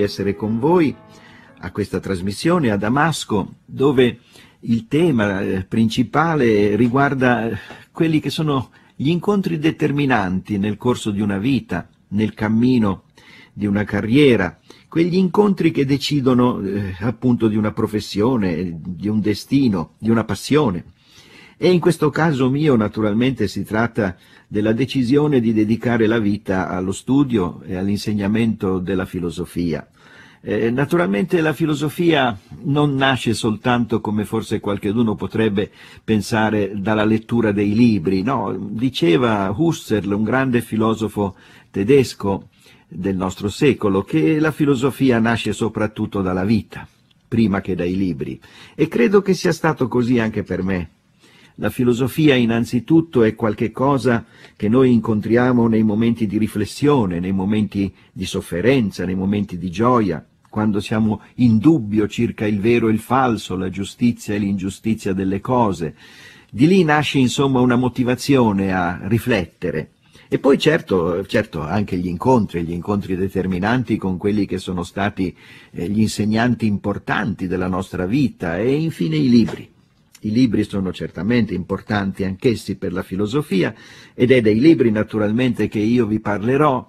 di essere con voi a questa trasmissione a Damasco, dove il tema eh, principale riguarda eh, quelli che sono gli incontri determinanti nel corso di una vita, nel cammino di una carriera, quegli incontri che decidono eh, appunto di una professione, di un destino, di una passione. E in questo caso mio naturalmente si tratta della decisione di dedicare la vita allo studio e all'insegnamento della filosofia. Eh, naturalmente la filosofia non nasce soltanto, come forse qualcuno potrebbe pensare, dalla lettura dei libri, no? Diceva Husserl, un grande filosofo tedesco del nostro secolo, che la filosofia nasce soprattutto dalla vita, prima che dai libri. E credo che sia stato così anche per me. La filosofia innanzitutto è qualche cosa che noi incontriamo nei momenti di riflessione, nei momenti di sofferenza, nei momenti di gioia, quando siamo in dubbio circa il vero e il falso, la giustizia e l'ingiustizia delle cose. Di lì nasce insomma una motivazione a riflettere. E poi certo, certo, anche gli incontri, gli incontri determinanti con quelli che sono stati eh, gli insegnanti importanti della nostra vita e infine i libri. I libri sono certamente importanti anch'essi per la filosofia ed è dei libri naturalmente che io vi parlerò,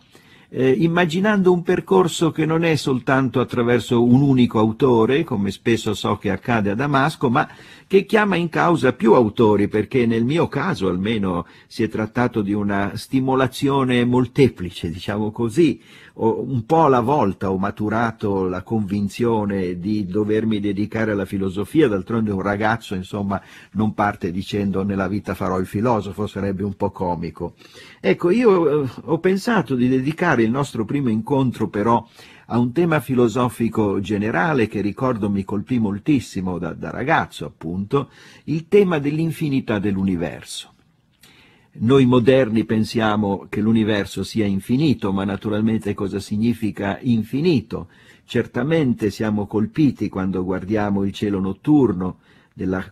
eh, immaginando un percorso che non è soltanto attraverso un unico autore, come spesso so che accade a Damasco, ma che chiama in causa più autori, perché nel mio caso almeno si è trattato di una stimolazione molteplice, diciamo così, un po' alla volta ho maturato la convinzione di dovermi dedicare alla filosofia, d'altronde un ragazzo insomma non parte dicendo nella vita farò il filosofo, sarebbe un po' comico. Ecco, io eh, ho pensato di dedicare il nostro primo incontro però a un tema filosofico generale che ricordo mi colpì moltissimo da, da ragazzo appunto, il tema dell'infinità dell'universo. Noi moderni pensiamo che l'universo sia infinito, ma naturalmente cosa significa infinito? Certamente siamo colpiti quando guardiamo il cielo notturno della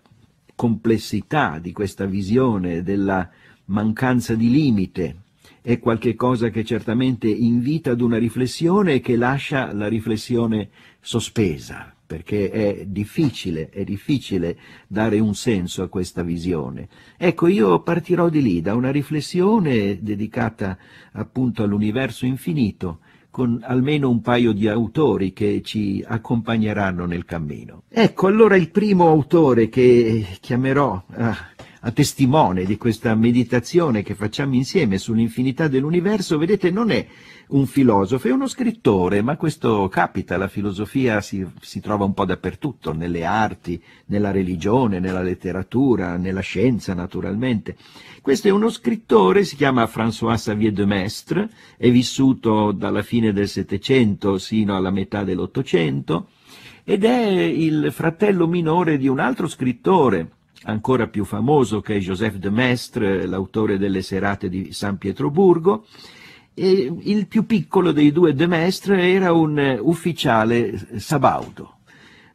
complessità di questa visione, della mancanza di limite. È qualcosa che certamente invita ad una riflessione e che lascia la riflessione sospesa perché è difficile, è difficile dare un senso a questa visione. Ecco, io partirò di lì, da una riflessione dedicata appunto all'universo infinito, con almeno un paio di autori che ci accompagneranno nel cammino. Ecco, allora il primo autore che chiamerò a, ah, a testimone di questa meditazione che facciamo insieme sull'infinità dell'universo, vedete, non è un filosofo e uno scrittore, ma questo capita, la filosofia si, si trova un po' dappertutto, nelle arti, nella religione, nella letteratura, nella scienza naturalmente. Questo è uno scrittore, si chiama François Xavier de Maistre, è vissuto dalla fine del Settecento sino alla metà dell'Ottocento ed è il fratello minore di un altro scrittore, ancora più famoso che è Joseph de Maistre, l'autore delle serate di San Pietroburgo, e il più piccolo dei due De Mestre era un eh, ufficiale sabaudo.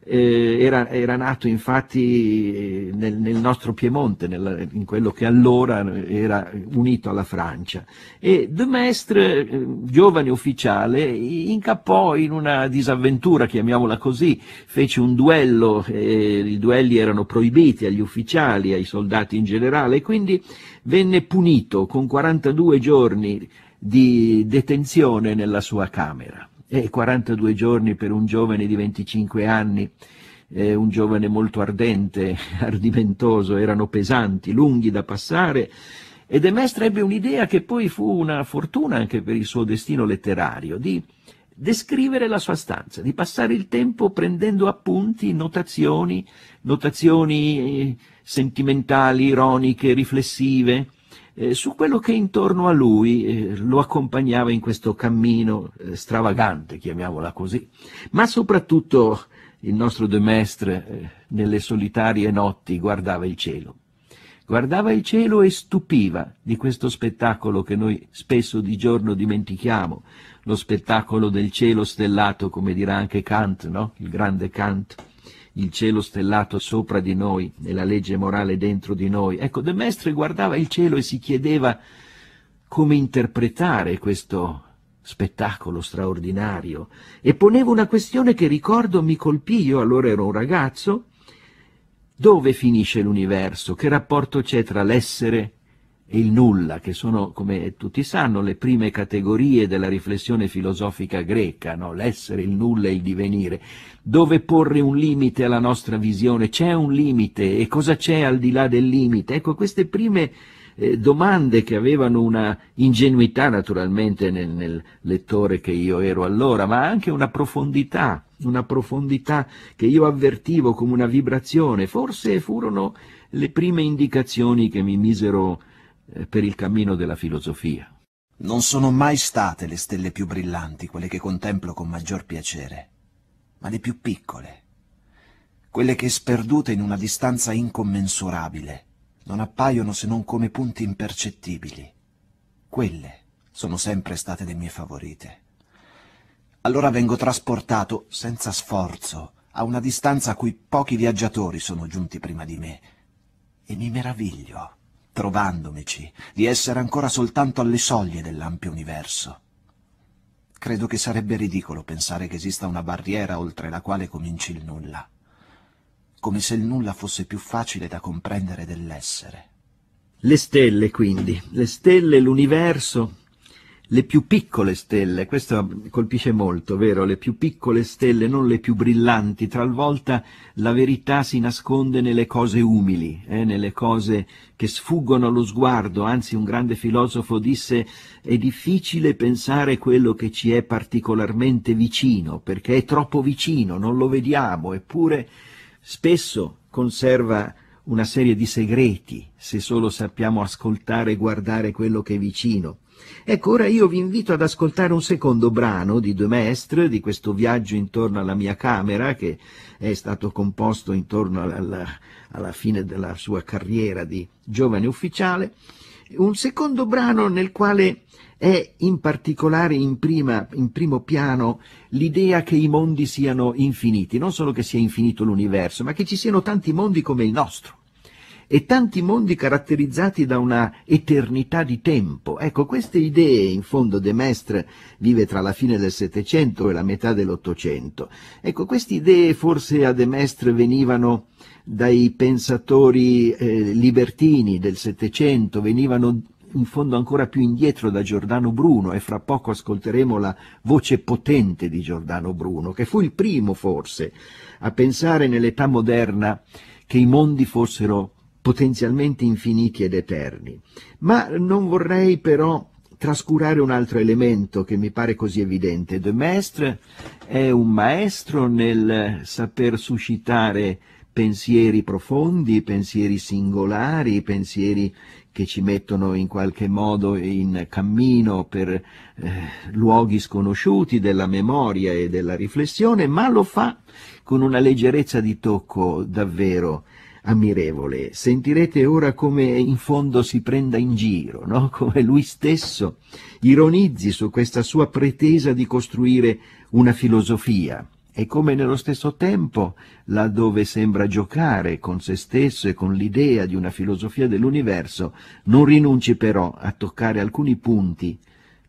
Eh, era, era, nato infatti eh, nel, nel nostro Piemonte, nel, in quello che allora eh, era unito alla Francia. E De Mestre, giovane ufficiale, incappò in una disavventura, chiamiamola così, fece un duello, eh, i duelli erano proibiti agli ufficiali, ai soldati in generale, e quindi venne punito con 42 giorni di detenzione nella sua camera. E 42 giorni per un giovane di 25 anni, eh, un giovane molto ardente, ardimentoso, erano pesanti, lunghi da passare, e De Mestre ebbe un'idea che poi fu una fortuna anche per il suo destino letterario, di descrivere la sua stanza, di passare il tempo prendendo appunti, notazioni, notazioni eh, sentimentali, ironiche, riflessive, eh, su quello che intorno a lui eh, lo accompagnava in questo cammino eh, stravagante, chiamiamola così, ma soprattutto il nostro De Mestre eh, nelle solitarie notti guardava il cielo. Guardava il cielo e stupiva di questo spettacolo che noi spesso di giorno dimentichiamo, lo spettacolo del cielo stellato, come dirà anche Kant, no? il grande Kant il cielo stellato sopra di noi e la legge morale dentro di noi. Ecco, De Mestre guardava il cielo e si chiedeva come interpretare questo spettacolo straordinario e poneva una questione che ricordo mi colpì, io allora ero un ragazzo, dove finisce l'universo? Che rapporto c'è tra l'essere e il nulla, che sono, come tutti sanno, le prime categorie della riflessione filosofica greca, no? l'essere, il nulla e il divenire. Dove porre un limite alla nostra visione? C'è un limite? E cosa c'è al di là del limite? Ecco, queste prime eh, domande che avevano una ingenuità naturalmente nel, nel, lettore che io ero allora, ma anche una profondità, una profondità che io avvertivo come una vibrazione. Forse furono le prime indicazioni che mi misero eh, per il cammino della filosofia. Non sono mai state le stelle più brillanti quelle che contemplo con maggior piacere, ma le più piccole, quelle che sperdute in una distanza incommensurabile non appaiono se non come punti impercettibili. Quelle sono sempre state le mie favorite. Allora vengo trasportato, senza sforzo, a una distanza a cui pochi viaggiatori sono giunti prima di me, e mi meraviglio trovandomici, di essere ancora soltanto alle soglie dell'ampio universo. Credo che sarebbe ridicolo pensare che esista una barriera oltre la quale cominci il nulla, come se il nulla fosse più facile da comprendere dell'essere. Le stelle, quindi, le stelle, l'universo, le più piccole stelle, questo colpisce molto, vero? Le più piccole stelle, non le più brillanti, talvolta la verità si nasconde nelle cose umili, eh? nelle cose che sfuggono allo sguardo, anzi un grande filosofo disse è difficile pensare quello che ci è particolarmente vicino, perché è troppo vicino, non lo vediamo, eppure spesso conserva una serie di segreti, se solo sappiamo ascoltare e guardare quello che è vicino. Ecco, ora io vi invito ad ascoltare un secondo brano di De Maistre, di questo viaggio intorno alla mia camera, che è stato composto intorno alla, alla fine della sua carriera di giovane ufficiale, un secondo brano nel quale è in particolare in, prima, in primo piano l'idea che i mondi siano infiniti, non solo che sia infinito l'universo, ma che ci siano tanti mondi come il nostro e tanti mondi caratterizzati da una eternità di tempo. Ecco, queste idee, in fondo De Maistre vive tra la fine del Settecento e la metà dell'Ottocento. Ecco, queste idee forse a De Maistre venivano dai pensatori eh, libertini del Settecento, venivano in fondo ancora più indietro da Giordano Bruno e fra poco ascolteremo la voce potente di Giordano Bruno, che fu il primo forse a pensare nell'età moderna che i mondi fossero potenzialmente infiniti ed eterni. Ma non vorrei però trascurare un altro elemento che mi pare così evidente. De Maistre è un maestro nel saper suscitare pensieri profondi, pensieri singolari, pensieri che ci mettono in qualche modo in cammino per eh, luoghi sconosciuti della memoria e della riflessione, ma lo fa con una leggerezza di tocco davvero ammirevole. Sentirete ora come in fondo si prenda in giro, no? come lui stesso ironizzi su questa sua pretesa di costruire una filosofia e come nello stesso tempo, laddove sembra giocare con se stesso e con l'idea di una filosofia dell'universo, non rinunci però a toccare alcuni punti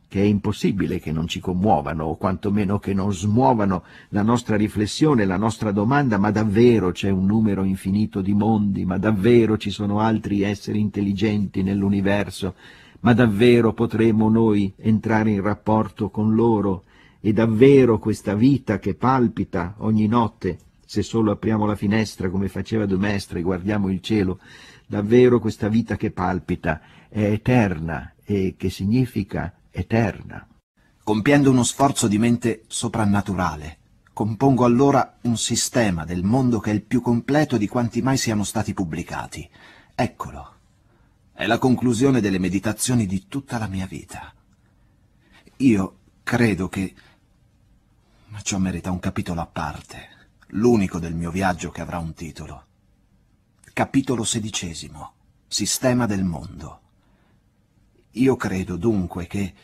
che è impossibile che non ci commuovano o quantomeno che non smuovano la nostra riflessione, la nostra domanda, ma davvero c'è un numero infinito di mondi, ma davvero ci sono altri esseri intelligenti nell'universo, ma davvero potremo noi entrare in rapporto con loro? è davvero questa vita che palpita ogni notte, se solo apriamo la finestra come faceva Domestre e guardiamo il cielo, davvero questa vita che palpita è eterna e che significa eterna. Compiendo uno sforzo di mente soprannaturale, compongo allora un sistema del mondo che è il più completo di quanti mai siano stati pubblicati. Eccolo. È la conclusione delle meditazioni di tutta la mia vita. Io credo che ma ciò merita un capitolo a parte, l'unico del mio viaggio che avrà un titolo. Capitolo sedicesimo. Sistema del mondo. Io credo dunque che,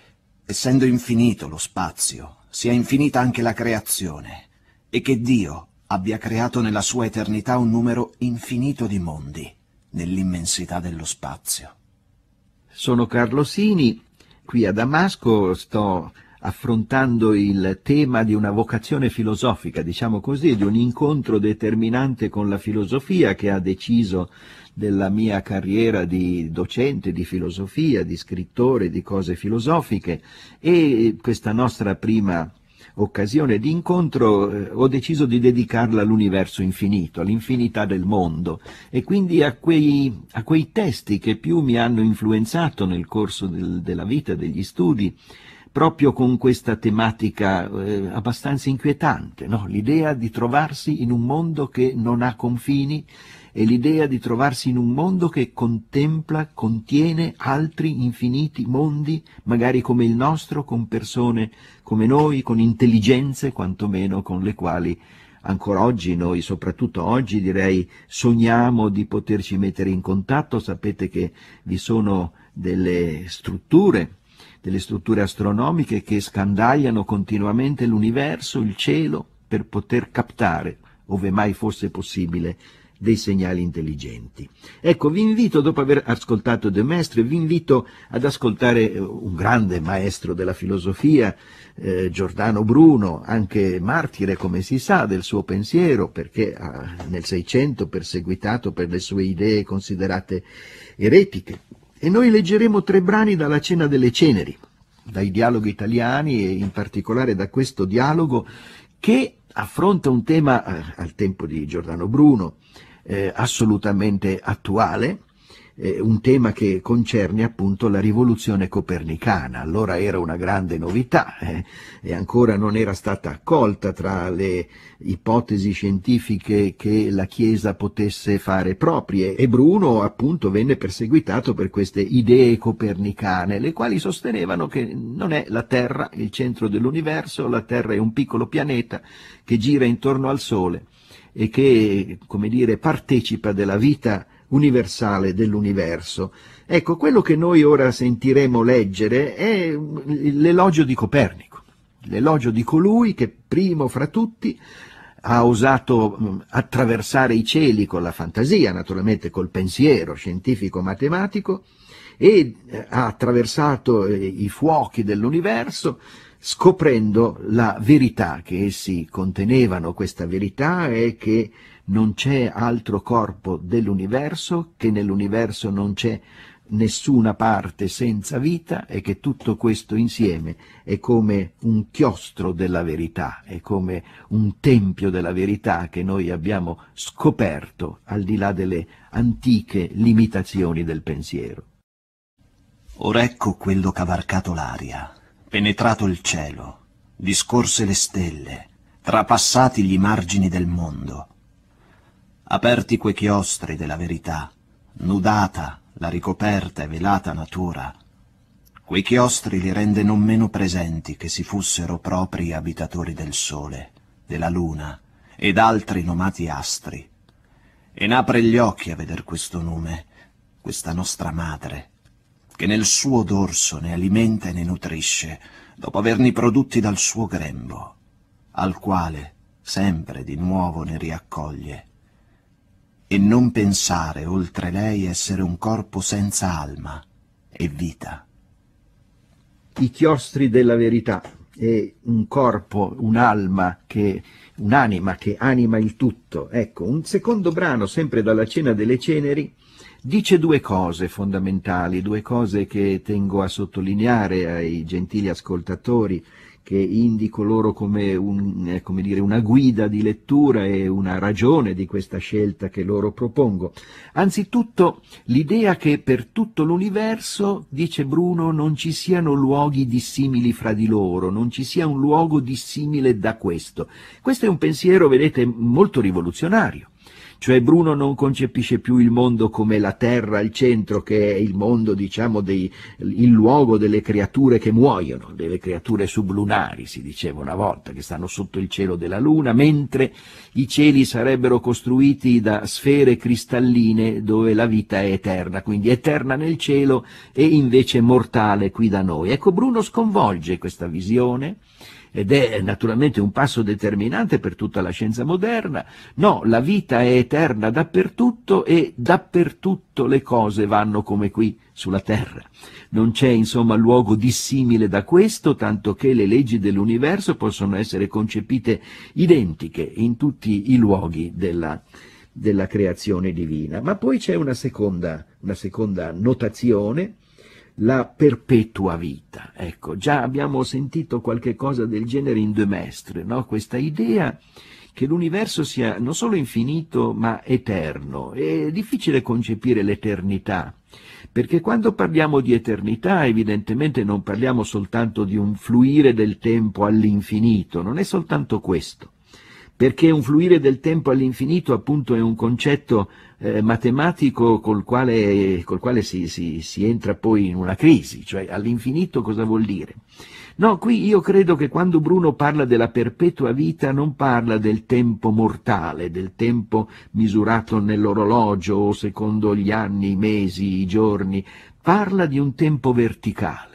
essendo infinito lo spazio, sia infinita anche la creazione, e che Dio abbia creato nella sua eternità un numero infinito di mondi, nell'immensità dello spazio. Sono Sini, qui a Damasco sto affrontando il tema di una vocazione filosofica, diciamo così, di un incontro determinante con la filosofia che ha deciso della mia carriera di docente di filosofia, di scrittore, di cose filosofiche e questa nostra prima occasione di incontro eh, ho deciso di dedicarla all'universo infinito, all'infinità del mondo e quindi a quei, a quei testi che più mi hanno influenzato nel corso del, della vita, degli studi, proprio con questa tematica eh, abbastanza inquietante, no? l'idea di trovarsi in un mondo che non ha confini e l'idea di trovarsi in un mondo che contempla, contiene altri infiniti mondi, magari come il nostro, con persone come noi, con intelligenze quantomeno con le quali ancora oggi noi, soprattutto oggi direi, sogniamo di poterci mettere in contatto, sapete che vi sono delle strutture delle strutture astronomiche che scandagliano continuamente l'universo, il cielo, per poter captare, ove mai fosse possibile, dei segnali intelligenti. Ecco, vi invito, dopo aver ascoltato De Mestre, vi invito ad ascoltare eh, un grande maestro della filosofia, eh, Giordano Bruno, anche martire, come si sa, del suo pensiero, perché ah, nel Seicento perseguitato per le sue idee considerate eretiche. E noi leggeremo tre brani dalla Cena delle Ceneri, dai dialoghi italiani e in particolare da questo dialogo che affronta un tema, eh, al tempo di Giordano Bruno, eh, assolutamente attuale, eh, un tema che concerne appunto la rivoluzione copernicana. Allora era una grande novità eh, e ancora non era stata accolta tra le ipotesi scientifiche che la Chiesa potesse fare proprie e Bruno appunto venne perseguitato per queste idee copernicane, le quali sostenevano che non è la Terra il centro dell'universo, la Terra è un piccolo pianeta che gira intorno al Sole e che, come dire, partecipa della vita universale dell'universo. Ecco, quello che noi ora sentiremo leggere è l'elogio di Copernico, l'elogio di colui che primo fra tutti ha osato mm, attraversare i cieli con la fantasia, naturalmente col pensiero scientifico-matematico, e eh, ha attraversato eh, i fuochi dell'universo scoprendo la verità che essi contenevano. Questa verità è che non c'è altro corpo dell'universo, che nell'universo non c'è nessuna parte senza vita e che tutto questo insieme è come un chiostro della verità, è come un tempio della verità che noi abbiamo scoperto al di là delle antiche limitazioni del pensiero. Ora ecco quello cavarcato l'aria, penetrato il cielo, discorse le stelle, trapassati gli margini del mondo, aperti quei chiostri della verità, nudata la ricoperta e velata natura, quei chiostri li rende non meno presenti che si fussero propri abitatori del sole, della luna ed altri nomati astri. E n'apre gli occhi a veder questo nume, questa nostra madre, che nel suo dorso ne alimenta e ne nutrisce, dopo averni prodotti dal suo grembo, al quale sempre di nuovo ne riaccoglie e non pensare oltre lei essere un corpo senza alma e vita. I chiostri della verità e un corpo, un'alma che un'anima che anima il tutto. Ecco, un secondo brano, sempre dalla cena delle ceneri, dice due cose fondamentali, due cose che tengo a sottolineare ai gentili ascoltatori che indico loro come, un, eh, come dire, una guida di lettura e una ragione di questa scelta che loro propongo. Anzitutto l'idea che per tutto l'universo, dice Bruno, non ci siano luoghi dissimili fra di loro, non ci sia un luogo dissimile da questo. Questo è un pensiero, vedete, molto rivoluzionario cioè Bruno non concepisce più il mondo come la terra, al centro, che è il mondo, diciamo, dei, il luogo delle creature che muoiono, delle creature sublunari, si diceva una volta, che stanno sotto il cielo della luna, mentre i cieli sarebbero costruiti da sfere cristalline dove la vita è eterna, quindi eterna nel cielo e invece mortale qui da noi. Ecco, Bruno sconvolge questa visione ed è naturalmente un passo determinante per tutta la scienza moderna. No, la vita è eterna dappertutto e dappertutto le cose vanno come qui sulla terra. Non c'è insomma luogo dissimile da questo, tanto che le leggi dell'universo possono essere concepite identiche in tutti i luoghi della, della creazione divina. Ma poi c'è una seconda, una seconda notazione la perpetua vita. Ecco, già abbiamo sentito qualche cosa del genere in De Mestre, no? questa idea che l'universo sia non solo infinito ma eterno. È difficile concepire l'eternità, perché quando parliamo di eternità evidentemente non parliamo soltanto di un fluire del tempo all'infinito, non è soltanto questo, perché un fluire del tempo all'infinito appunto è un concetto eh, matematico col quale, col quale si, si, si entra poi in una crisi, cioè all'infinito cosa vuol dire? No, qui io credo che quando Bruno parla della perpetua vita non parla del tempo mortale, del tempo misurato nell'orologio o secondo gli anni, i mesi, i giorni, parla di un tempo verticale.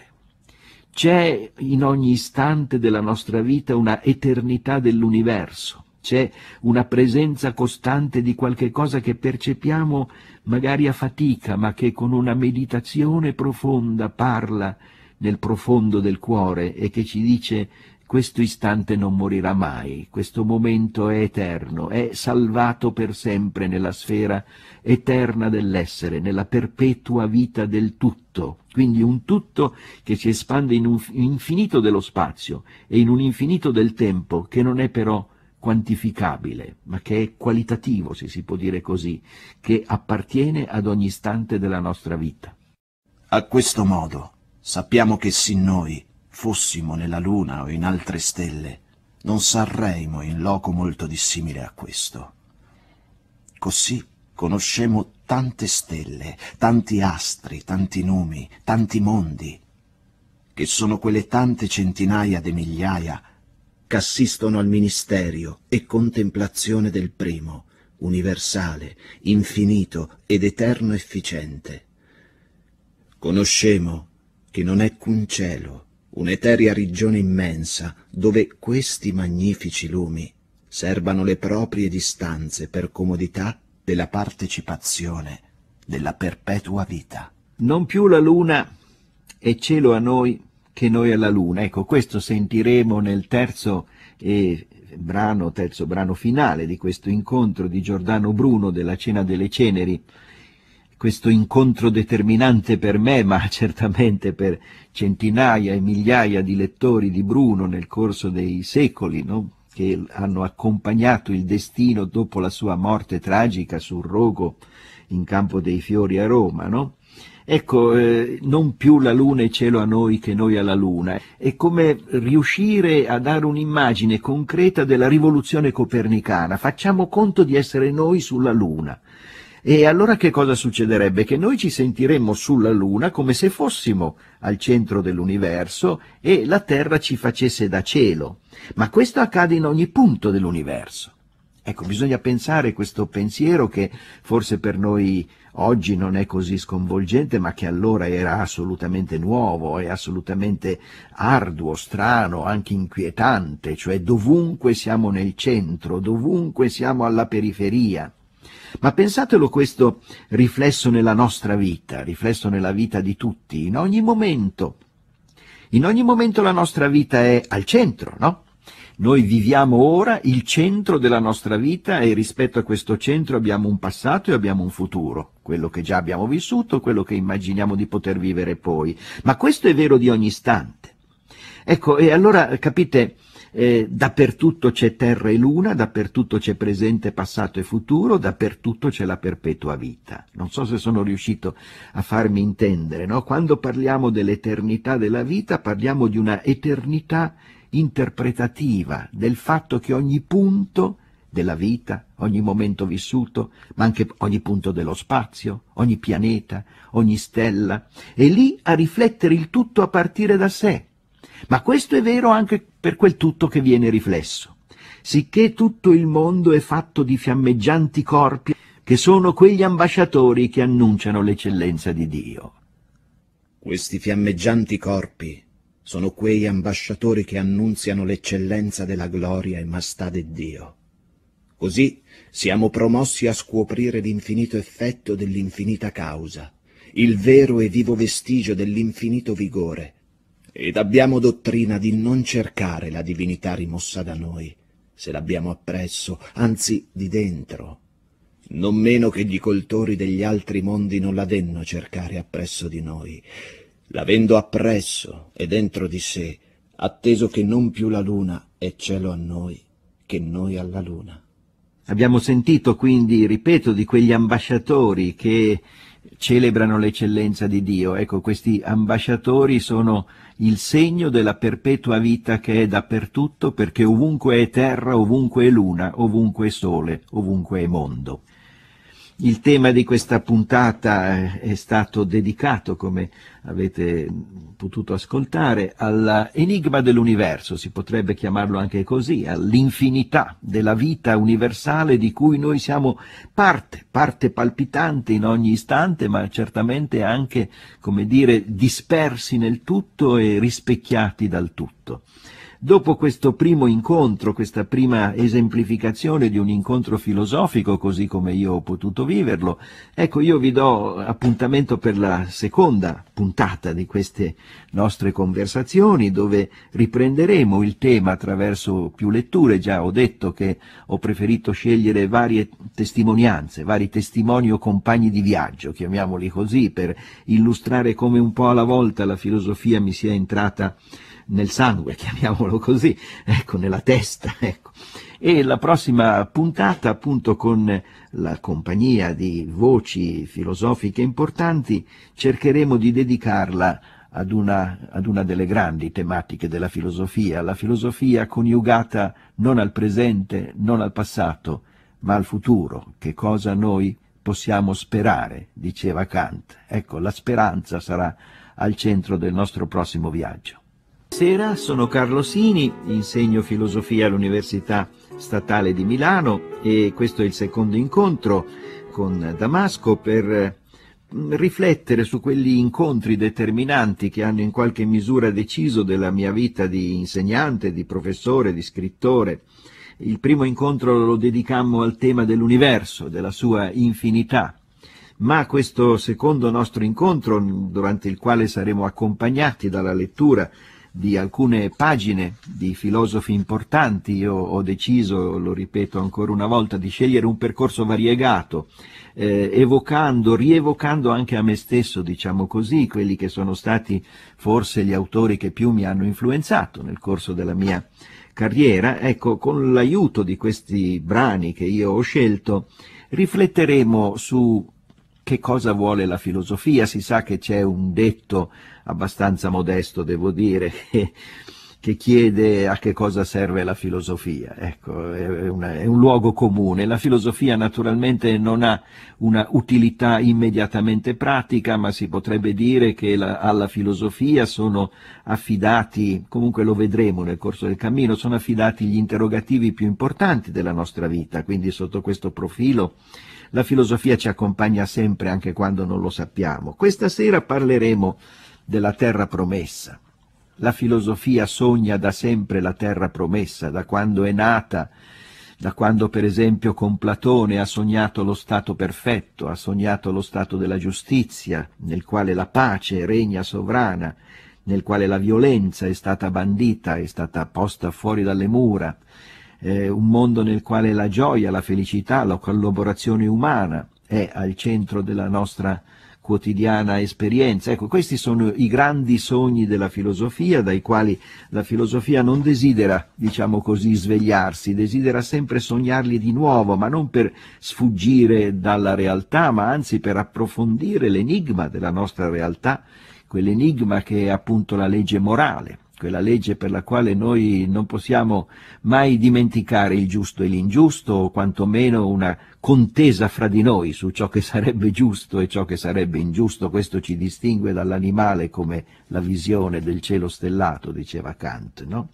C'è in ogni istante della nostra vita una eternità dell'universo c'è una presenza costante di qualche cosa che percepiamo magari a fatica, ma che con una meditazione profonda parla nel profondo del cuore e che ci dice questo istante non morirà mai, questo momento è eterno, è salvato per sempre nella sfera eterna dell'essere, nella perpetua vita del tutto. Quindi un tutto che si espande in un infinito dello spazio e in un infinito del tempo, che non è però quantificabile, ma che è qualitativo, se si può dire così, che appartiene ad ogni istante della nostra vita. A questo modo sappiamo che se noi fossimo nella Luna o in altre stelle, non sarremo in loco molto dissimile a questo. Così conoscemo tante stelle, tanti astri, tanti nomi, tanti mondi, che sono quelle tante centinaia di migliaia che assistono al ministerio e contemplazione del primo, universale, infinito ed eterno efficiente. Conoscemo che non è cun cielo, un'eteria regione immensa, dove questi magnifici lumi servano le proprie distanze per comodità della partecipazione della perpetua vita. Non più la luna è cielo a noi che noi alla Luna. Ecco, questo sentiremo nel terzo eh, brano, terzo brano finale di questo incontro di Giordano Bruno della Cena delle Ceneri, questo incontro determinante per me, ma certamente per centinaia e migliaia di lettori di Bruno nel corso dei secoli, no? che hanno accompagnato il destino dopo la sua morte tragica sul rogo in Campo dei Fiori a Roma, no? Ecco, eh, non più la luna e cielo a noi che noi alla luna. È come riuscire a dare un'immagine concreta della rivoluzione copernicana. Facciamo conto di essere noi sulla luna. E allora che cosa succederebbe? Che noi ci sentiremmo sulla Luna come se fossimo al centro dell'universo e la Terra ci facesse da cielo. Ma questo accade in ogni punto dell'universo. Ecco, bisogna pensare questo pensiero che forse per noi oggi non è così sconvolgente, ma che allora era assolutamente nuovo e assolutamente arduo, strano, anche inquietante, cioè dovunque siamo nel centro, dovunque siamo alla periferia. Ma pensatelo questo riflesso nella nostra vita, riflesso nella vita di tutti, in ogni momento. In ogni momento la nostra vita è al centro, no? Noi viviamo ora il centro della nostra vita e rispetto a questo centro abbiamo un passato e abbiamo un futuro, quello che già abbiamo vissuto, quello che immaginiamo di poter vivere poi. Ma questo è vero di ogni istante. Ecco, e allora capite, eh, dappertutto c'è terra e luna, dappertutto c'è presente, passato e futuro, dappertutto c'è la perpetua vita. Non so se sono riuscito a farmi intendere, no? Quando parliamo dell'eternità della vita, parliamo di una eternità interpretativa del fatto che ogni punto della vita, ogni momento vissuto, ma anche ogni punto dello spazio, ogni pianeta, ogni stella, è lì a riflettere il tutto a partire da sé. Ma questo è vero anche per quel tutto che viene riflesso. Sicché tutto il mondo è fatto di fiammeggianti corpi che sono quegli ambasciatori che annunciano l'eccellenza di Dio. Questi fiammeggianti corpi sono quei ambasciatori che annunziano l'eccellenza della gloria e maestà di Dio. Così siamo promossi a scoprire l'infinito effetto dell'infinita causa, il vero e vivo vestigio dell'infinito vigore, ed abbiamo dottrina di non cercare la divinità rimossa da noi, se l'abbiamo appresso, anzi di dentro, non meno che gli coltori degli altri mondi non la denno cercare appresso di noi, l'avendo appresso e dentro di sé, atteso che non più la luna è cielo a noi, che noi alla luna. Abbiamo sentito quindi, ripeto, di quegli ambasciatori che celebrano l'eccellenza di Dio. Ecco, questi ambasciatori sono il segno della perpetua vita che è dappertutto, perché ovunque è terra, ovunque è luna, ovunque è sole, ovunque è mondo. Il tema di questa puntata è stato dedicato, come avete potuto ascoltare, all'enigma dell'universo, si potrebbe chiamarlo anche così, all'infinità della vita universale di cui noi siamo parte, parte palpitante in ogni istante, ma certamente anche, come dire, dispersi nel tutto e rispecchiati dal tutto. Dopo questo primo incontro, questa prima esemplificazione di un incontro filosofico, così come io ho potuto viverlo, ecco io vi do appuntamento per la seconda puntata di queste nostre conversazioni, dove riprenderemo il tema attraverso più letture. Già ho detto che ho preferito scegliere varie testimonianze, vari testimoni o compagni di viaggio, chiamiamoli così, per illustrare come un po' alla volta la filosofia mi sia entrata nel sangue, chiamiamolo così, ecco, nella testa, ecco. E la prossima puntata, appunto, con la compagnia di voci filosofiche importanti, cercheremo di dedicarla ad una, ad una delle grandi tematiche della filosofia, la filosofia coniugata non al presente, non al passato, ma al futuro, che cosa noi possiamo sperare, diceva Kant. Ecco, la speranza sarà al centro del nostro prossimo viaggio. Buonasera, sono Carlo Sini, insegno filosofia all'Università Statale di Milano e questo è il secondo incontro con Damasco per mm, riflettere su quegli incontri determinanti che hanno in qualche misura deciso della mia vita di insegnante, di professore, di scrittore. Il primo incontro lo dedicammo al tema dell'universo, della sua infinità, ma questo secondo nostro incontro, durante il quale saremo accompagnati dalla lettura di alcune pagine di filosofi importanti, io ho deciso, lo ripeto ancora una volta, di scegliere un percorso variegato, eh, evocando, rievocando anche a me stesso, diciamo così, quelli che sono stati forse gli autori che più mi hanno influenzato nel corso della mia carriera. Ecco, con l'aiuto di questi brani che io ho scelto, rifletteremo su che cosa vuole la filosofia. Si sa che c'è un detto abbastanza modesto, devo dire, che, che chiede a che cosa serve la filosofia. Ecco, è, una, è, un luogo comune. La filosofia naturalmente non ha una utilità immediatamente pratica, ma si potrebbe dire che la, alla filosofia sono affidati, comunque lo vedremo nel corso del cammino, sono affidati gli interrogativi più importanti della nostra vita. Quindi sotto questo profilo la filosofia ci accompagna sempre anche quando non lo sappiamo. Questa sera parleremo della terra promessa. La filosofia sogna da sempre la terra promessa, da quando è nata, da quando per esempio con Platone ha sognato lo Stato perfetto, ha sognato lo Stato della giustizia, nel quale la pace regna sovrana, nel quale la violenza è stata bandita, è stata posta fuori dalle mura, eh, un mondo nel quale la gioia, la felicità, la collaborazione umana è al centro della nostra quotidiana esperienza. Ecco, questi sono i grandi sogni della filosofia, dai quali la filosofia non desidera, diciamo così, svegliarsi, desidera sempre sognarli di nuovo, ma non per sfuggire dalla realtà, ma anzi per approfondire l'enigma della nostra realtà, quell'enigma che è appunto la legge morale quella legge per la quale noi non possiamo mai dimenticare il giusto e l'ingiusto, o quantomeno una contesa fra di noi su ciò che sarebbe giusto e ciò che sarebbe ingiusto, questo ci distingue dall'animale come la visione del cielo stellato, diceva Kant. No?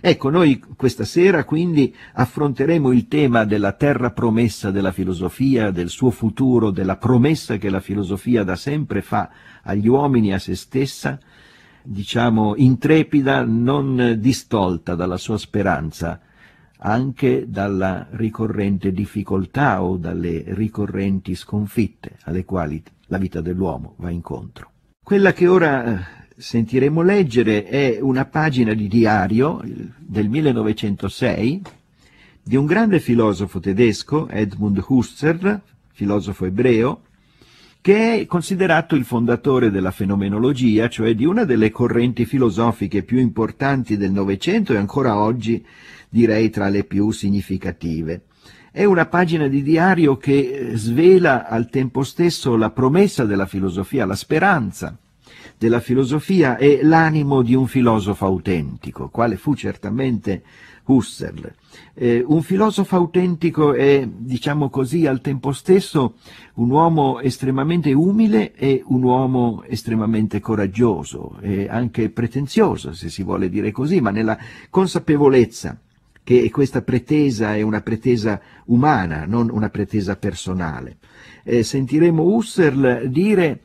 Ecco, noi questa sera quindi affronteremo il tema della terra promessa della filosofia, del suo futuro, della promessa che la filosofia da sempre fa agli uomini, e a se stessa, diciamo, intrepida, non distolta dalla sua speranza, anche dalla ricorrente difficoltà o dalle ricorrenti sconfitte alle quali la vita dell'uomo va incontro. Quella che ora eh, sentiremo leggere è una pagina di diario del 1906 di un grande filosofo tedesco, Edmund Husserl, filosofo ebreo, che è considerato il fondatore della fenomenologia, cioè di una delle correnti filosofiche più importanti del Novecento e ancora oggi direi tra le più significative. È una pagina di diario che eh, svela al tempo stesso la promessa della filosofia, la speranza della filosofia e l'animo di un filosofo autentico, quale fu certamente Husserl. Eh, un filosofo autentico è, diciamo così, al tempo stesso un uomo estremamente umile e un uomo estremamente coraggioso, e anche pretenzioso, se si vuole dire così, ma nella consapevolezza che questa pretesa è una pretesa umana, non una pretesa personale. Eh, sentiremo Husserl dire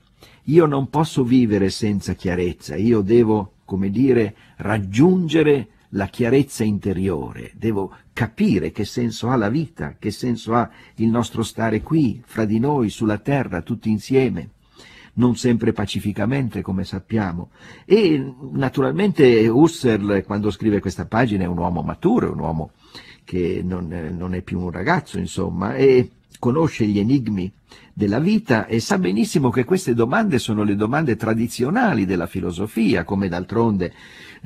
io non posso vivere senza chiarezza, io devo, come dire, raggiungere la chiarezza interiore, devo capire che senso ha la vita, che senso ha il nostro stare qui, fra di noi, sulla terra, tutti insieme non sempre pacificamente, come sappiamo. E naturalmente Husserl, quando scrive questa pagina, è un uomo maturo, è un uomo che non, eh, non, è più un ragazzo, insomma, e conosce gli enigmi della vita e sa benissimo che queste domande sono le domande tradizionali della filosofia, come d'altronde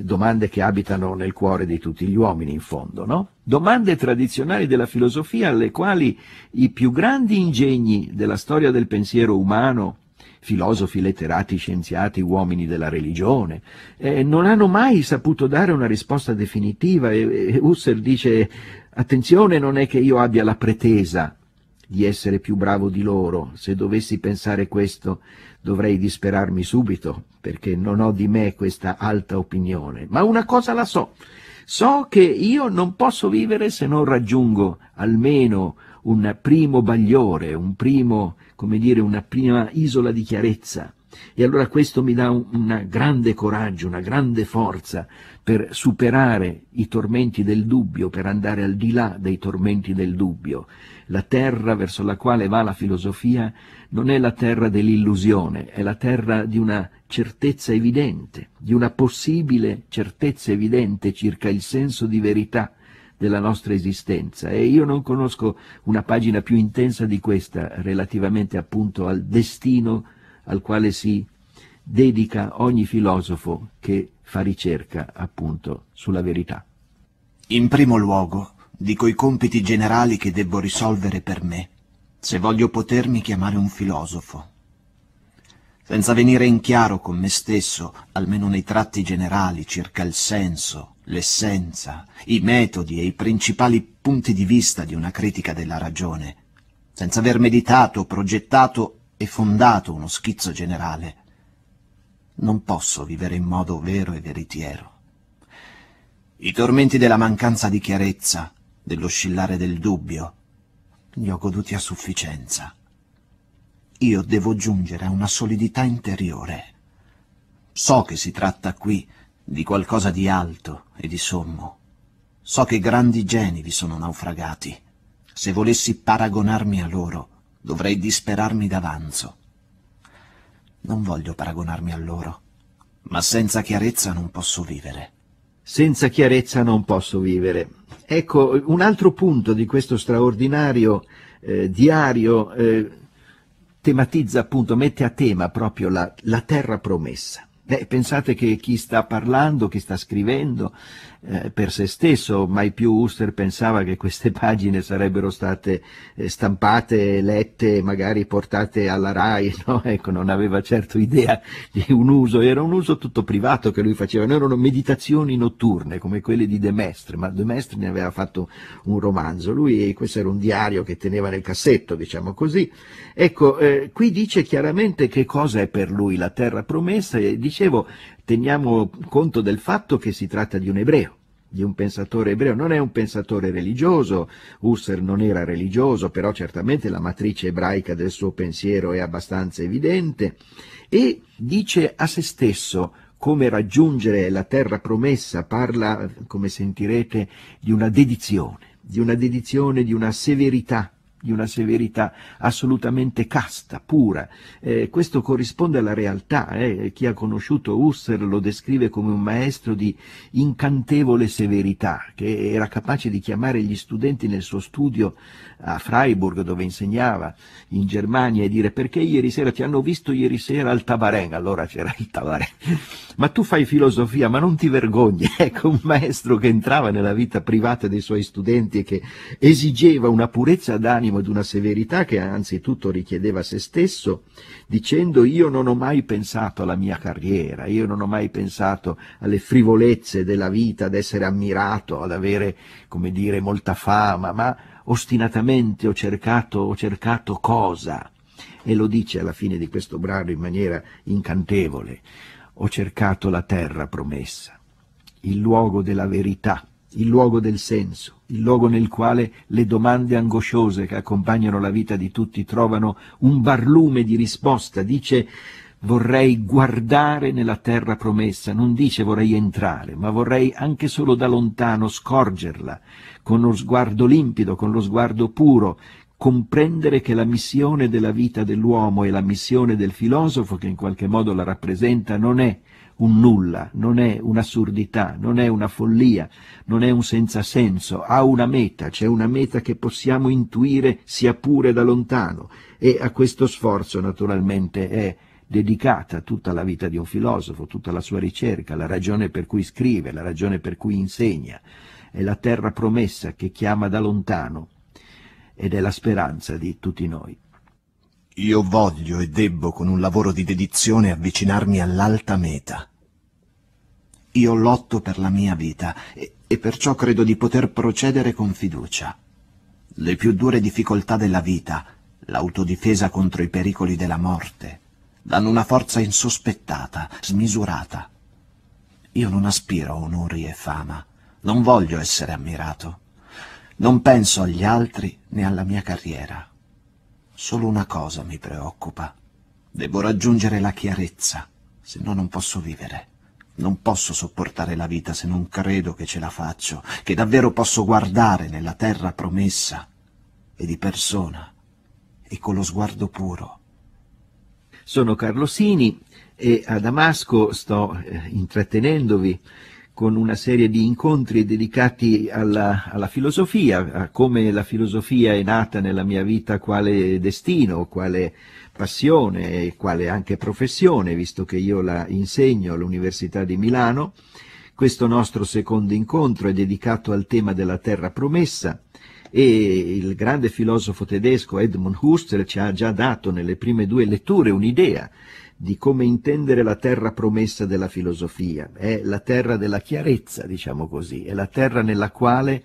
domande che abitano nel cuore di tutti gli uomini in fondo, no? Domande tradizionali della filosofia alle quali i più grandi ingegni della storia del pensiero umano, filosofi, letterati, scienziati, uomini della religione, eh, non hanno mai saputo dare una risposta definitiva e, e Husserl dice attenzione non è che io abbia la pretesa di essere più bravo di loro, se dovessi pensare questo dovrei disperarmi subito, perché non ho di me questa alta opinione, ma una cosa la so, so che io non posso vivere se non raggiungo almeno un primo bagliore, un primo, come dire, una prima isola di chiarezza. E allora questo mi dà un, un grande coraggio, una grande forza per superare i tormenti del dubbio, per andare al di là dei tormenti del dubbio la terra verso la quale va la filosofia non è la terra dell'illusione, è la terra di una certezza evidente, di una possibile certezza evidente circa il senso di verità della nostra esistenza e io non conosco una pagina più intensa di questa relativamente appunto al destino al quale si dedica ogni filosofo che fa ricerca appunto sulla verità. In primo luogo, dico i compiti generali che debbo risolvere per me, se voglio potermi chiamare un filosofo. Senza venire in chiaro con me stesso, almeno nei tratti generali circa il senso, l'essenza, i metodi e i principali punti di vista di una critica della ragione, senza aver meditato, progettato e fondato uno schizzo generale, non posso vivere in modo vero e veritiero. I tormenti della mancanza di chiarezza, dell'oscillare del dubbio, li ho goduti a sufficienza. Io devo giungere a una solidità interiore. So che si tratta qui di qualcosa di alto e di sommo. So che grandi geni vi sono naufragati. Se volessi paragonarmi a loro, dovrei disperarmi d'avanzo. Non voglio paragonarmi a loro, ma senza chiarezza non posso vivere. Senza chiarezza non posso vivere. Ecco, un altro punto di questo straordinario eh, diario eh, tematizza appunto, mette a tema proprio la, la terra promessa. Beh, pensate che chi sta parlando, chi sta scrivendo, eh, per se stesso, mai più Uster pensava che queste pagine sarebbero state eh, stampate, lette, magari portate alla RAI, no? ecco, non aveva certo idea di un uso, era un uso tutto privato che lui faceva, non erano meditazioni notturne come quelle di De Mestre, ma De Mestre ne aveva fatto un romanzo, lui questo era un diario che teneva nel cassetto, diciamo così. Ecco, eh, qui dice chiaramente che cosa è per lui la terra promessa e dicevo, teniamo conto del fatto che si tratta di un ebreo, di un pensatore ebreo, non è un pensatore religioso, Husserl non era religioso, però certamente la matrice ebraica del suo pensiero è abbastanza evidente, e dice a se stesso come raggiungere la terra promessa, parla, come sentirete, di una dedizione, di una dedizione, di una severità di una severità assolutamente casta, pura. Eh, questo corrisponde alla realtà, eh. chi ha conosciuto Husserl lo descrive come un maestro di incantevole severità, che era capace di chiamare gli studenti nel suo studio a Freiburg dove insegnava in Germania e dire perché ieri sera ti hanno visto ieri sera al Tabareng, allora c'era il Tabareng, ma tu fai filosofia, ma non ti vergogni, ecco un maestro che entrava nella vita privata dei suoi studenti e che esigeva una purezza d'animo ed una severità che anzitutto richiedeva a se stesso, dicendo io non ho mai pensato alla mia carriera, io non ho mai pensato alle frivolezze della vita, ad essere ammirato, ad avere, come dire, molta fama, ma ostinatamente ho cercato, ho cercato cosa? E lo dice alla fine di questo brano in maniera incantevole. Ho cercato la terra promessa, il luogo della verità, il luogo del senso, il luogo nel quale le domande angosciose che accompagnano la vita di tutti trovano un barlume di risposta. Dice vorrei guardare nella terra promessa, non dice vorrei entrare, ma vorrei anche solo da lontano scorgerla, con lo sguardo limpido, con lo sguardo puro, comprendere che la missione della vita dell'uomo e la missione del filosofo che in qualche modo la rappresenta non è un nulla, non è un'assurdità, non è una follia, non è un senza senso, ha una meta, c'è una meta che possiamo intuire sia pure da lontano e a questo sforzo naturalmente è dedicata tutta la vita di un filosofo, tutta la sua ricerca, la ragione per cui scrive, la ragione per cui insegna, è la terra promessa che chiama da lontano ed è la speranza di tutti noi. Io voglio e debbo con un lavoro di dedizione avvicinarmi all'alta meta. Io lotto per la mia vita e, e perciò credo di poter procedere con fiducia. Le più dure difficoltà della vita, l'autodifesa contro i pericoli della morte, danno una forza insospettata, smisurata. Io non aspiro a onori e fama, non voglio essere ammirato, non penso agli altri né alla mia carriera. Solo una cosa mi preoccupa. Devo raggiungere la chiarezza, se no non posso vivere. Non posso sopportare la vita se non credo che ce la faccio, che davvero posso guardare nella terra promessa, e di persona, e con lo sguardo puro, sono Carlo Sini e a Damasco sto eh, intrattenendovi con una serie di incontri dedicati alla, alla, filosofia, a come la filosofia è nata nella mia vita, quale destino, quale passione e quale anche professione, visto che io la insegno all'Università di Milano. Questo nostro secondo incontro è dedicato al tema della terra promessa e il grande filosofo tedesco Edmund Husserl ci ha già dato nelle prime due letture un'idea di come intendere la terra promessa della filosofia, è la terra della chiarezza, diciamo così, è la terra nella quale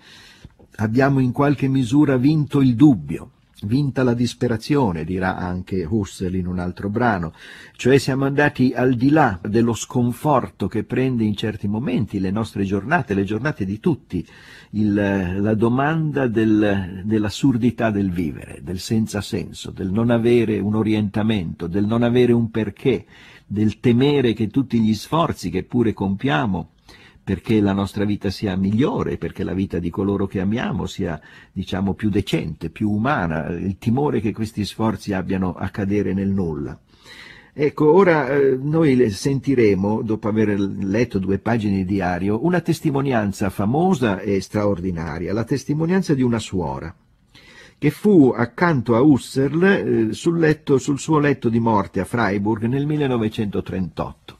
abbiamo in qualche misura vinto il dubbio, Vinta la disperazione, dirà anche Husserl in un altro brano, cioè siamo andati al di là dello sconforto che prende in certi momenti le nostre giornate, le giornate di tutti, il, eh, la domanda del, dell'assurdità del vivere, del senza senso, del non avere un orientamento, del non avere un perché, del temere che tutti gli sforzi che pure compiamo perché la nostra vita sia migliore, perché la vita di coloro che amiamo sia diciamo, più decente, più umana, il timore che questi sforzi abbiano a cadere nel nulla. Ecco, ora eh, noi sentiremo, dopo aver letto due pagine di diario, una testimonianza famosa e straordinaria, la testimonianza di una suora che fu accanto a Husserl eh, sul, letto, sul suo letto di morte a Freiburg nel 1938.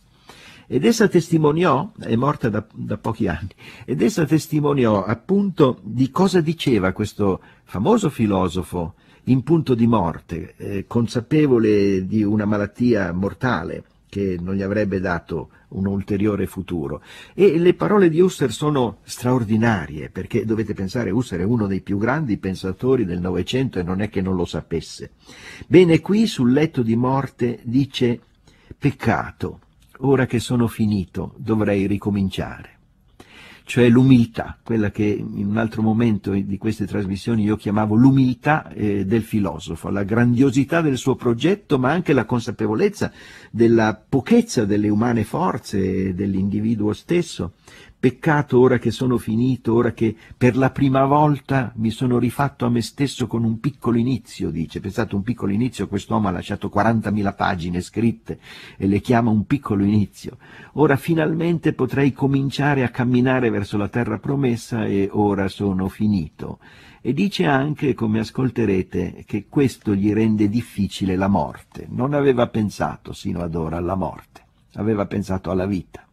Ed essa testimoniò, è morta da, da pochi anni, ed essa testimoniò appunto di cosa diceva questo famoso filosofo in punto di morte, eh, consapevole di una malattia mortale che non gli avrebbe dato un ulteriore futuro. E le parole di Husser sono straordinarie, perché dovete pensare, Husser è uno dei più grandi pensatori del Novecento e non è che non lo sapesse. Bene, qui sul letto di morte dice peccato, ora che sono finito dovrei ricominciare. Cioè l'umiltà, quella che in un altro momento di queste trasmissioni io chiamavo l'umiltà eh, del filosofo, la grandiosità del suo progetto, ma anche la consapevolezza della pochezza delle umane forze dell'individuo stesso, Peccato ora che sono finito, ora che per la prima volta mi sono rifatto a me stesso con un piccolo inizio, dice. Pensate, un piccolo inizio, quest'uomo ha lasciato 40.000 pagine scritte e le chiama un piccolo inizio. Ora finalmente potrei cominciare a camminare verso la terra promessa e ora sono finito. E dice anche, come ascolterete, che questo gli rende difficile la morte. Non aveva pensato sino ad ora alla morte, aveva pensato alla vita.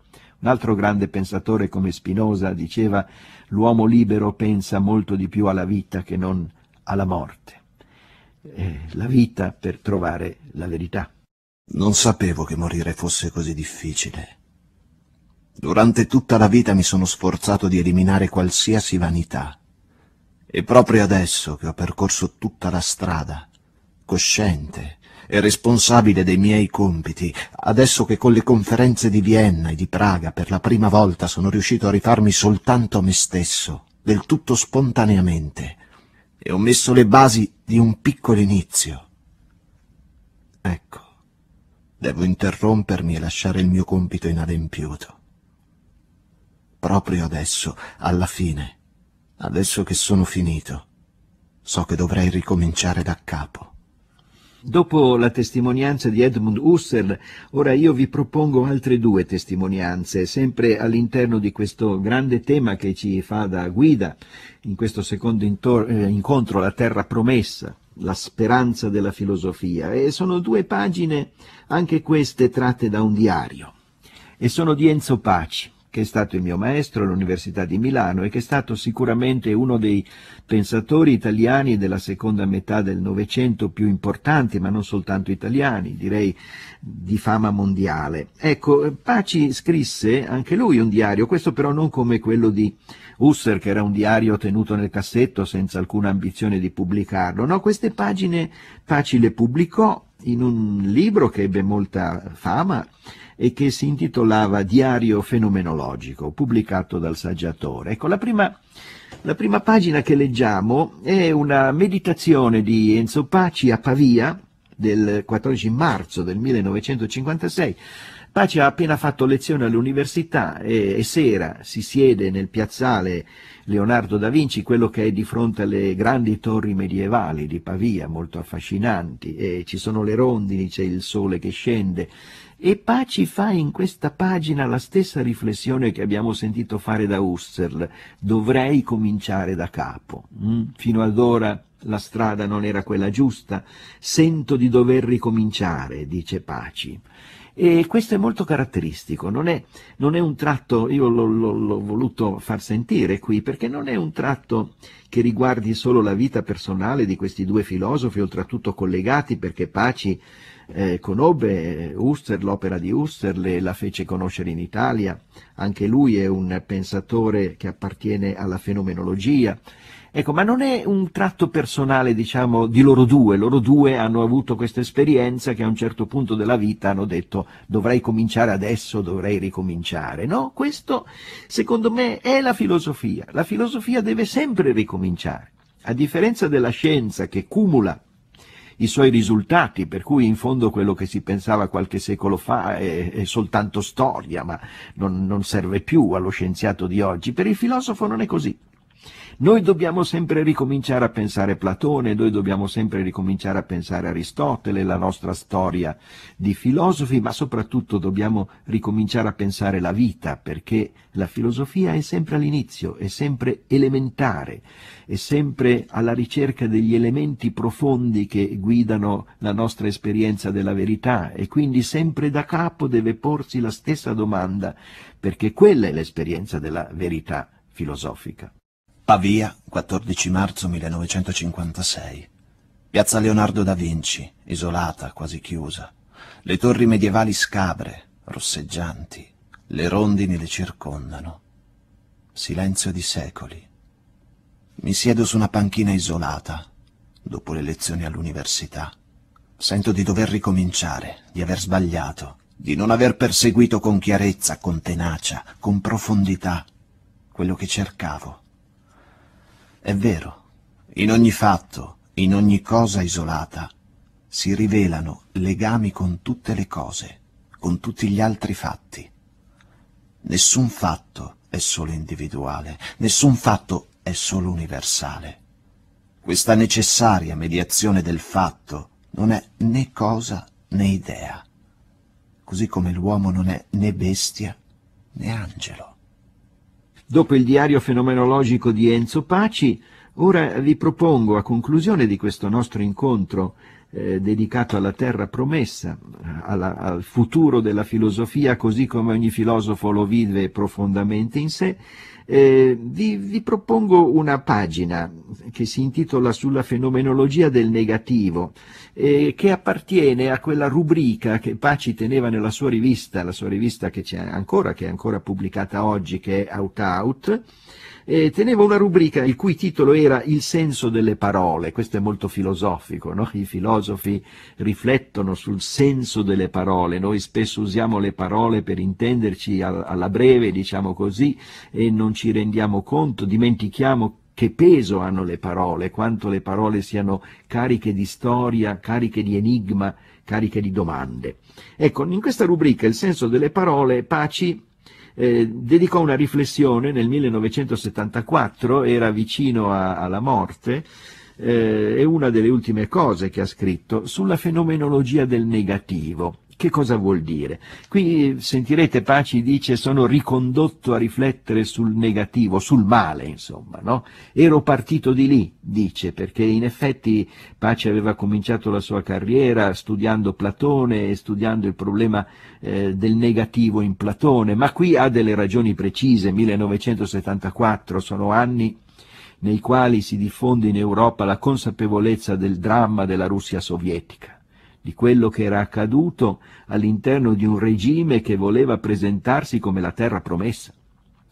Un altro grande pensatore come Spinoza diceva l'uomo libero pensa molto di più alla vita che non alla morte. Eh, la vita per trovare la verità. Non sapevo che morire fosse così difficile. Durante tutta la vita mi sono sforzato di eliminare qualsiasi vanità. E proprio adesso che ho percorso tutta la strada, cosciente, e responsabile dei miei compiti, adesso che con le conferenze di Vienna e di Praga per la prima volta sono riuscito a rifarmi soltanto a me stesso, del tutto spontaneamente, e ho messo le basi di un piccolo inizio. Ecco, devo interrompermi e lasciare il mio compito inadempiuto. Proprio adesso, alla fine, adesso che sono finito, so che dovrei ricominciare da capo. Dopo la testimonianza di Edmund Husserl, ora io vi propongo altre due testimonianze, sempre all'interno di questo grande tema che ci fa da guida in questo secondo eh, incontro, la terra promessa, la speranza della filosofia. E sono due pagine, anche queste tratte da un diario, e sono di Enzo Paci che è stato il mio maestro all'Università di Milano e che è stato sicuramente uno dei pensatori italiani della seconda metà del Novecento più importanti, ma non soltanto italiani, direi di fama mondiale. Ecco, Paci scrisse anche lui un diario, questo però non come quello di Husser, che era un diario tenuto nel cassetto senza alcuna ambizione di pubblicarlo. No, queste pagine Paci le pubblicò in un libro che ebbe molta fama e che si intitolava Diario fenomenologico, pubblicato dal saggiatore. Ecco, la prima, la prima pagina che leggiamo è una meditazione di Enzo Paci a Pavia del 14 marzo del 1956. Paci ha appena fatto lezione all'università e, e, sera si siede nel piazzale Leonardo da Vinci, quello che è di fronte alle grandi torri medievali di Pavia, molto affascinanti, e ci sono le rondini, c'è il sole che scende e Paci fa in questa pagina la stessa riflessione che abbiamo sentito fare da Husserl, dovrei cominciare da capo. Mm? Fino ad ora la strada non era quella giusta, sento di dover ricominciare, dice Paci. E questo è molto caratteristico, non è, non è un tratto, io l'ho, voluto far sentire qui, perché non è un tratto che riguardi solo la vita personale di questi due filosofi, oltretutto collegati, perché Paci eh, conobbe Husserl, l'opera di Husserl e la fece conoscere in Italia. Anche lui è un pensatore che appartiene alla fenomenologia. Ecco, ma non è un tratto personale, diciamo, di loro due. Loro due hanno avuto questa esperienza che a un certo punto della vita hanno detto dovrei cominciare adesso, dovrei ricominciare. No, questo secondo me è la filosofia. La filosofia deve sempre ricominciare. A differenza della scienza che cumula i suoi risultati, per cui in fondo quello che si pensava qualche secolo fa è, è soltanto storia, ma non, non serve più allo scienziato di oggi. Per il filosofo non è così. Noi dobbiamo sempre ricominciare a pensare Platone, noi dobbiamo sempre ricominciare a pensare Aristotele, la nostra storia di filosofi, ma soprattutto dobbiamo ricominciare a pensare la vita, perché la filosofia è sempre all'inizio, è sempre elementare, è sempre alla ricerca degli elementi profondi che guidano la nostra esperienza della verità e quindi sempre da capo deve porsi la stessa domanda, perché quella è l'esperienza della verità filosofica. Pavia, 14 marzo 1956. Piazza Leonardo da Vinci, isolata, quasi chiusa. Le torri medievali scabre, rosseggianti. Le rondini le circondano. Silenzio di secoli. Mi siedo su una panchina isolata, dopo le lezioni all'università. Sento di dover ricominciare, di aver sbagliato, di non aver perseguito con chiarezza, con tenacia, con profondità, quello che cercavo è vero, in ogni fatto, in ogni cosa isolata, si rivelano legami con tutte le cose, con tutti gli altri fatti. Nessun fatto è solo individuale, nessun fatto è solo universale. Questa necessaria mediazione del fatto non è né cosa né idea, così come l'uomo non è né bestia né angelo. Dopo il diario fenomenologico di Enzo Paci, ora vi propongo a conclusione di questo nostro incontro eh, dedicato alla terra promessa, alla, al futuro della filosofia così come ogni filosofo lo vive profondamente in sé, eh, vi, vi propongo una pagina che si intitola Sulla fenomenologia del negativo, eh, che appartiene a quella rubrica che Paci teneva nella sua rivista, la sua rivista che c'è ancora, che è ancora pubblicata oggi, che è Out Out, eh, teneva una rubrica il cui titolo era Il senso delle parole, questo è molto filosofico, no? i filosofi riflettono sul senso delle parole, noi spesso usiamo le parole per intenderci alla breve, diciamo così, e non ci rendiamo conto, dimentichiamo che peso hanno le parole, quanto le parole siano cariche di storia, cariche di enigma, cariche di domande. Ecco, in questa rubrica il senso delle parole, Paci eh, dedicò una riflessione nel 1974, era vicino a, alla morte, eh, è una delle ultime cose che ha scritto sulla fenomenologia del negativo. Che cosa vuol dire? Qui sentirete Paci dice sono ricondotto a riflettere sul negativo, sul male, insomma, no? Ero partito di lì, dice, perché in effetti Paci aveva cominciato la sua carriera studiando Platone e studiando il problema eh, del negativo in Platone, ma qui ha delle ragioni precise, 1974 sono anni nei quali si diffonde in Europa la consapevolezza del dramma della Russia sovietica di quello che era accaduto all'interno di un regime che voleva presentarsi come la terra promessa,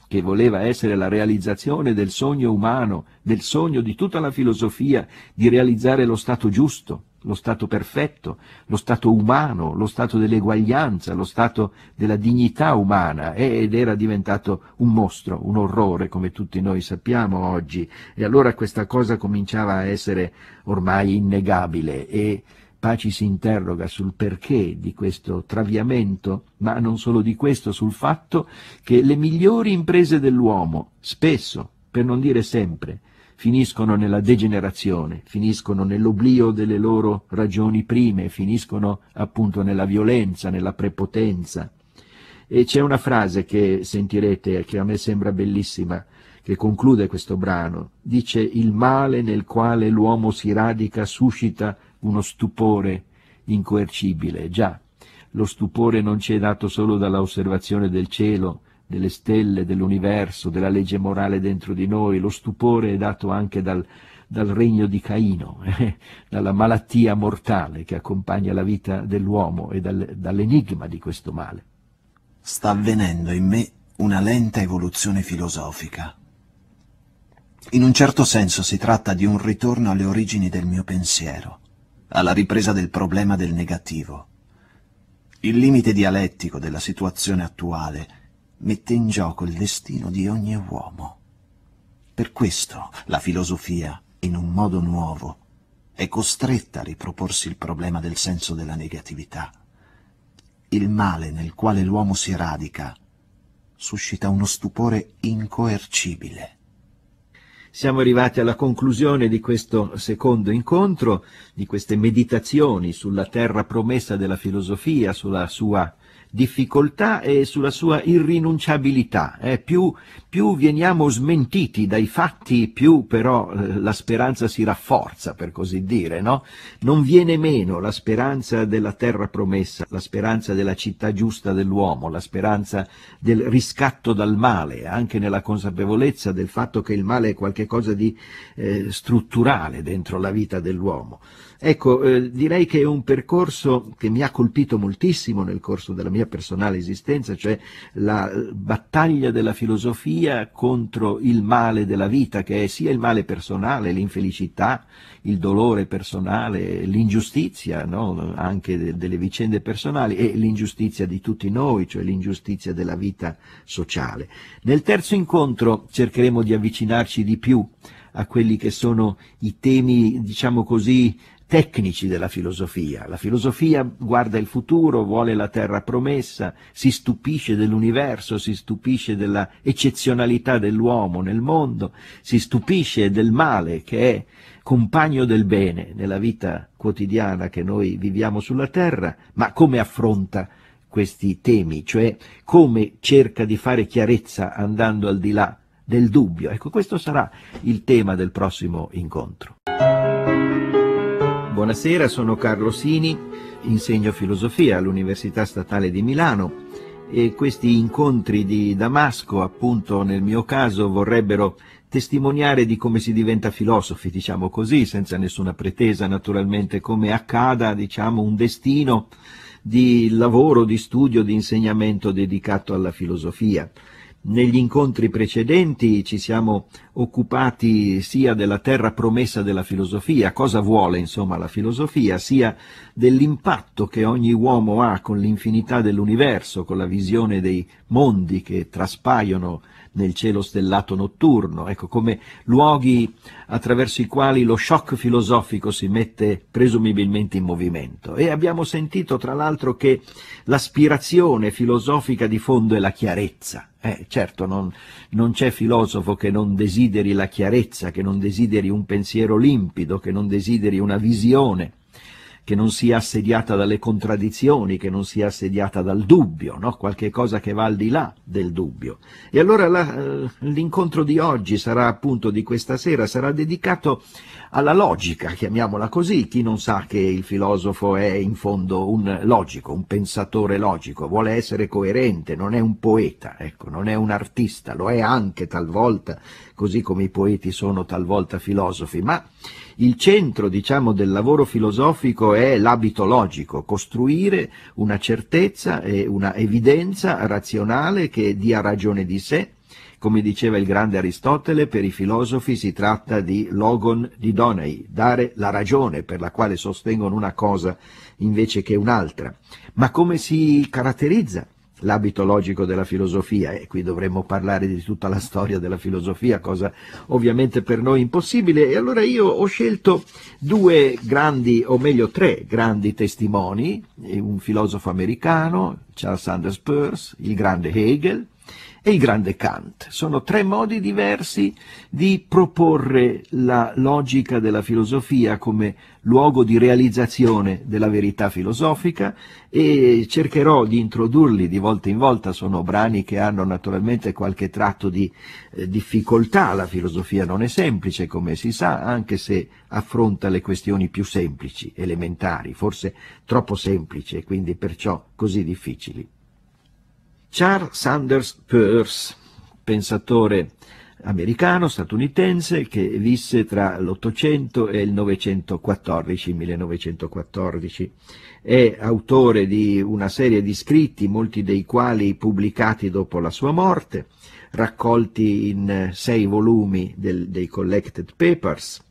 che voleva essere la realizzazione del sogno umano, del sogno di tutta la filosofia di realizzare lo Stato giusto, lo Stato perfetto, lo Stato umano, lo Stato dell'eguaglianza, lo Stato della dignità umana ed era diventato un mostro, un orrore come tutti noi sappiamo oggi e allora questa cosa cominciava a essere ormai innegabile e Paci si interroga sul perché di questo traviamento, ma non solo di questo, sul fatto che le migliori imprese dell'uomo, spesso, per non dire sempre, finiscono nella degenerazione, finiscono nell'oblio delle loro ragioni prime, finiscono appunto nella violenza, nella prepotenza. E c'è una frase che sentirete, che a me sembra bellissima, che conclude questo brano. Dice il male nel quale l'uomo si radica suscita uno stupore incoercibile. Già, lo stupore non ci è dato solo dall'osservazione del cielo, delle stelle, dell'universo, della legge morale dentro di noi, lo stupore è dato anche dal, dal regno di Caino, eh, dalla malattia mortale che accompagna la vita dell'uomo e dal, dall'enigma di questo male. Sta avvenendo in me una lenta evoluzione filosofica. In un certo senso si tratta di un ritorno alle origini del mio pensiero alla ripresa del problema del negativo. Il limite dialettico della situazione attuale mette in gioco il destino di ogni uomo. Per questo la filosofia, in un modo nuovo, è costretta a riproporsi il problema del senso della negatività. Il male nel quale l'uomo si radica suscita uno stupore incoercibile. Siamo arrivati alla conclusione di questo secondo incontro, di queste meditazioni sulla terra promessa della filosofia, sulla sua difficoltà e sulla sua irrinunciabilità. Eh, più, più, veniamo smentiti dai fatti, più però eh, la speranza si rafforza, per così dire, no? Non viene meno la speranza della terra promessa, la speranza della città giusta dell'uomo, la speranza del riscatto dal male, anche nella consapevolezza del fatto che il male è qualcosa di eh, strutturale dentro la vita dell'uomo. Ecco, eh, direi che è un percorso che mi ha colpito moltissimo nel corso della mia personale esistenza, cioè la eh, battaglia della filosofia contro il male della vita, che è sia il male personale, l'infelicità, il dolore personale, l'ingiustizia no? anche de- delle vicende personali e l'ingiustizia di tutti noi, cioè l'ingiustizia della vita sociale. Nel terzo incontro cercheremo di avvicinarci di più a quelli che sono i temi, diciamo così, tecnici della filosofia. La filosofia guarda il futuro, vuole la terra promessa, si stupisce dell'universo, si stupisce della eccezionalità dell'uomo nel mondo, si stupisce del male che è compagno del bene nella vita quotidiana che noi viviamo sulla terra, ma come affronta questi temi, cioè come cerca di fare chiarezza andando al di là del dubbio. Ecco, questo sarà il tema del prossimo incontro. Buonasera, sono Carlo Sini, insegno filosofia all'Università Statale di Milano e questi incontri di Damasco, appunto nel mio caso, vorrebbero testimoniare di come si diventa filosofi, diciamo così, senza nessuna pretesa naturalmente, come accada, diciamo, un destino di lavoro, di studio, di insegnamento dedicato alla filosofia. Negli incontri precedenti ci siamo occupati sia della terra promessa della filosofia, cosa vuole insomma la filosofia, sia dell'impatto che ogni uomo ha con l'infinità dell'universo, con la visione dei mondi che traspaiono nel cielo stellato notturno, ecco, come luoghi attraverso i quali lo shock filosofico si mette presumibilmente in movimento. E abbiamo sentito tra l'altro che l'aspirazione filosofica di fondo è la chiarezza. Eh, certo, non, non c'è filosofo che non desideri la chiarezza, che non desideri un pensiero limpido, che non desideri una visione che non sia assediata dalle contraddizioni, che non sia assediata dal dubbio, no? qualche cosa che va al di là del dubbio. E allora eh, l'incontro di oggi sarà appunto di questa sera, sarà dedicato alla logica, chiamiamola così, chi non sa che il filosofo è in fondo un logico, un pensatore logico, vuole essere coerente, non è un poeta, ecco, non è un artista, lo è anche talvolta, così come i poeti sono talvolta filosofi, ma il centro, diciamo, del lavoro filosofico è l'abito logico, costruire una certezza e una evidenza razionale che dia ragione di sé come diceva il grande Aristotele, per i filosofi si tratta di logon di didonei, dare la ragione per la quale sostengono una cosa invece che un'altra. Ma come si caratterizza l'abito logico della filosofia, e qui dovremmo parlare di tutta la storia della filosofia, cosa ovviamente per noi impossibile, e allora io ho scelto due grandi, o meglio tre grandi testimoni, un filosofo americano, Charles Sanders Peirce, il grande Hegel, e il grande Kant. Sono tre modi diversi di proporre la logica della filosofia come luogo di realizzazione della verità filosofica e cercherò di introdurli di volta in volta, sono brani che hanno naturalmente qualche tratto di eh, difficoltà, la filosofia non è semplice come si sa, anche se affronta le questioni più semplici, elementari, forse troppo semplici e quindi perciò così difficili. Charles Sanders Peirce, pensatore americano, statunitense, che visse tra l'800 e il 914, 1914. È autore di una serie di scritti, molti dei quali pubblicati dopo la sua morte, raccolti in sei volumi del, dei Collected Papers,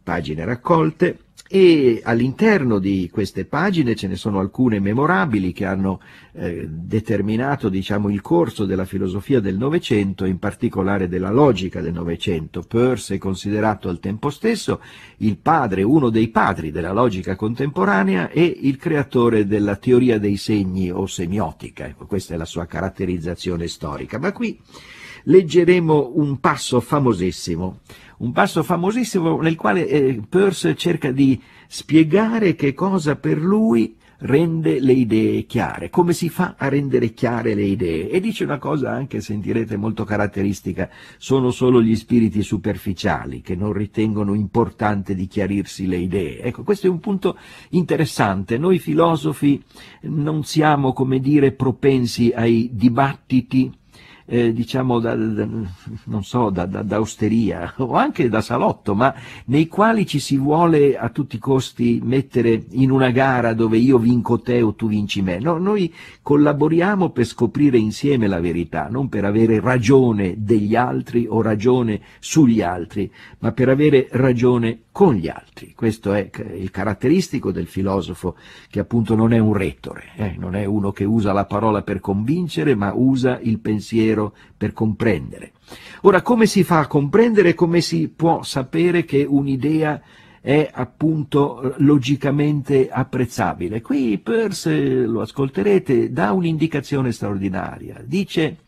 pagine raccolte, e all'interno di queste pagine ce ne sono alcune memorabili che hanno eh, determinato diciamo, il corso della filosofia del Novecento, in particolare della logica del Novecento. Peirce è considerato al tempo stesso il padre, uno dei padri della logica contemporanea e il creatore della teoria dei segni o semiotica. Ecco, questa è la sua caratterizzazione storica. Ma qui leggeremo un passo famosissimo, un passo famosissimo nel quale eh, Peirce cerca di spiegare che cosa per lui rende le idee chiare, come si fa a rendere chiare le idee. E dice una cosa anche, sentirete, molto caratteristica, sono solo gli spiriti superficiali che non ritengono importante di chiarirsi le idee. Ecco, questo è un punto interessante. Noi filosofi non siamo, come dire, propensi ai dibattiti eh, diciamo, da, da, non so, da, da, da osteria o anche da salotto, ma nei quali ci si vuole a tutti i costi mettere in una gara dove io vinco te o tu vinci me. No, noi collaboriamo per scoprire insieme la verità, non per avere ragione degli altri o ragione sugli altri, ma per avere ragione con gli altri. Questo è il caratteristico del filosofo che appunto non è un rettore, eh? non è uno che usa la parola per convincere, ma usa il pensiero per comprendere. Ora, come si fa a comprendere, come si può sapere che un'idea è appunto eh, logicamente apprezzabile. Qui Peirce, eh, lo ascolterete, dà un'indicazione straordinaria. Dice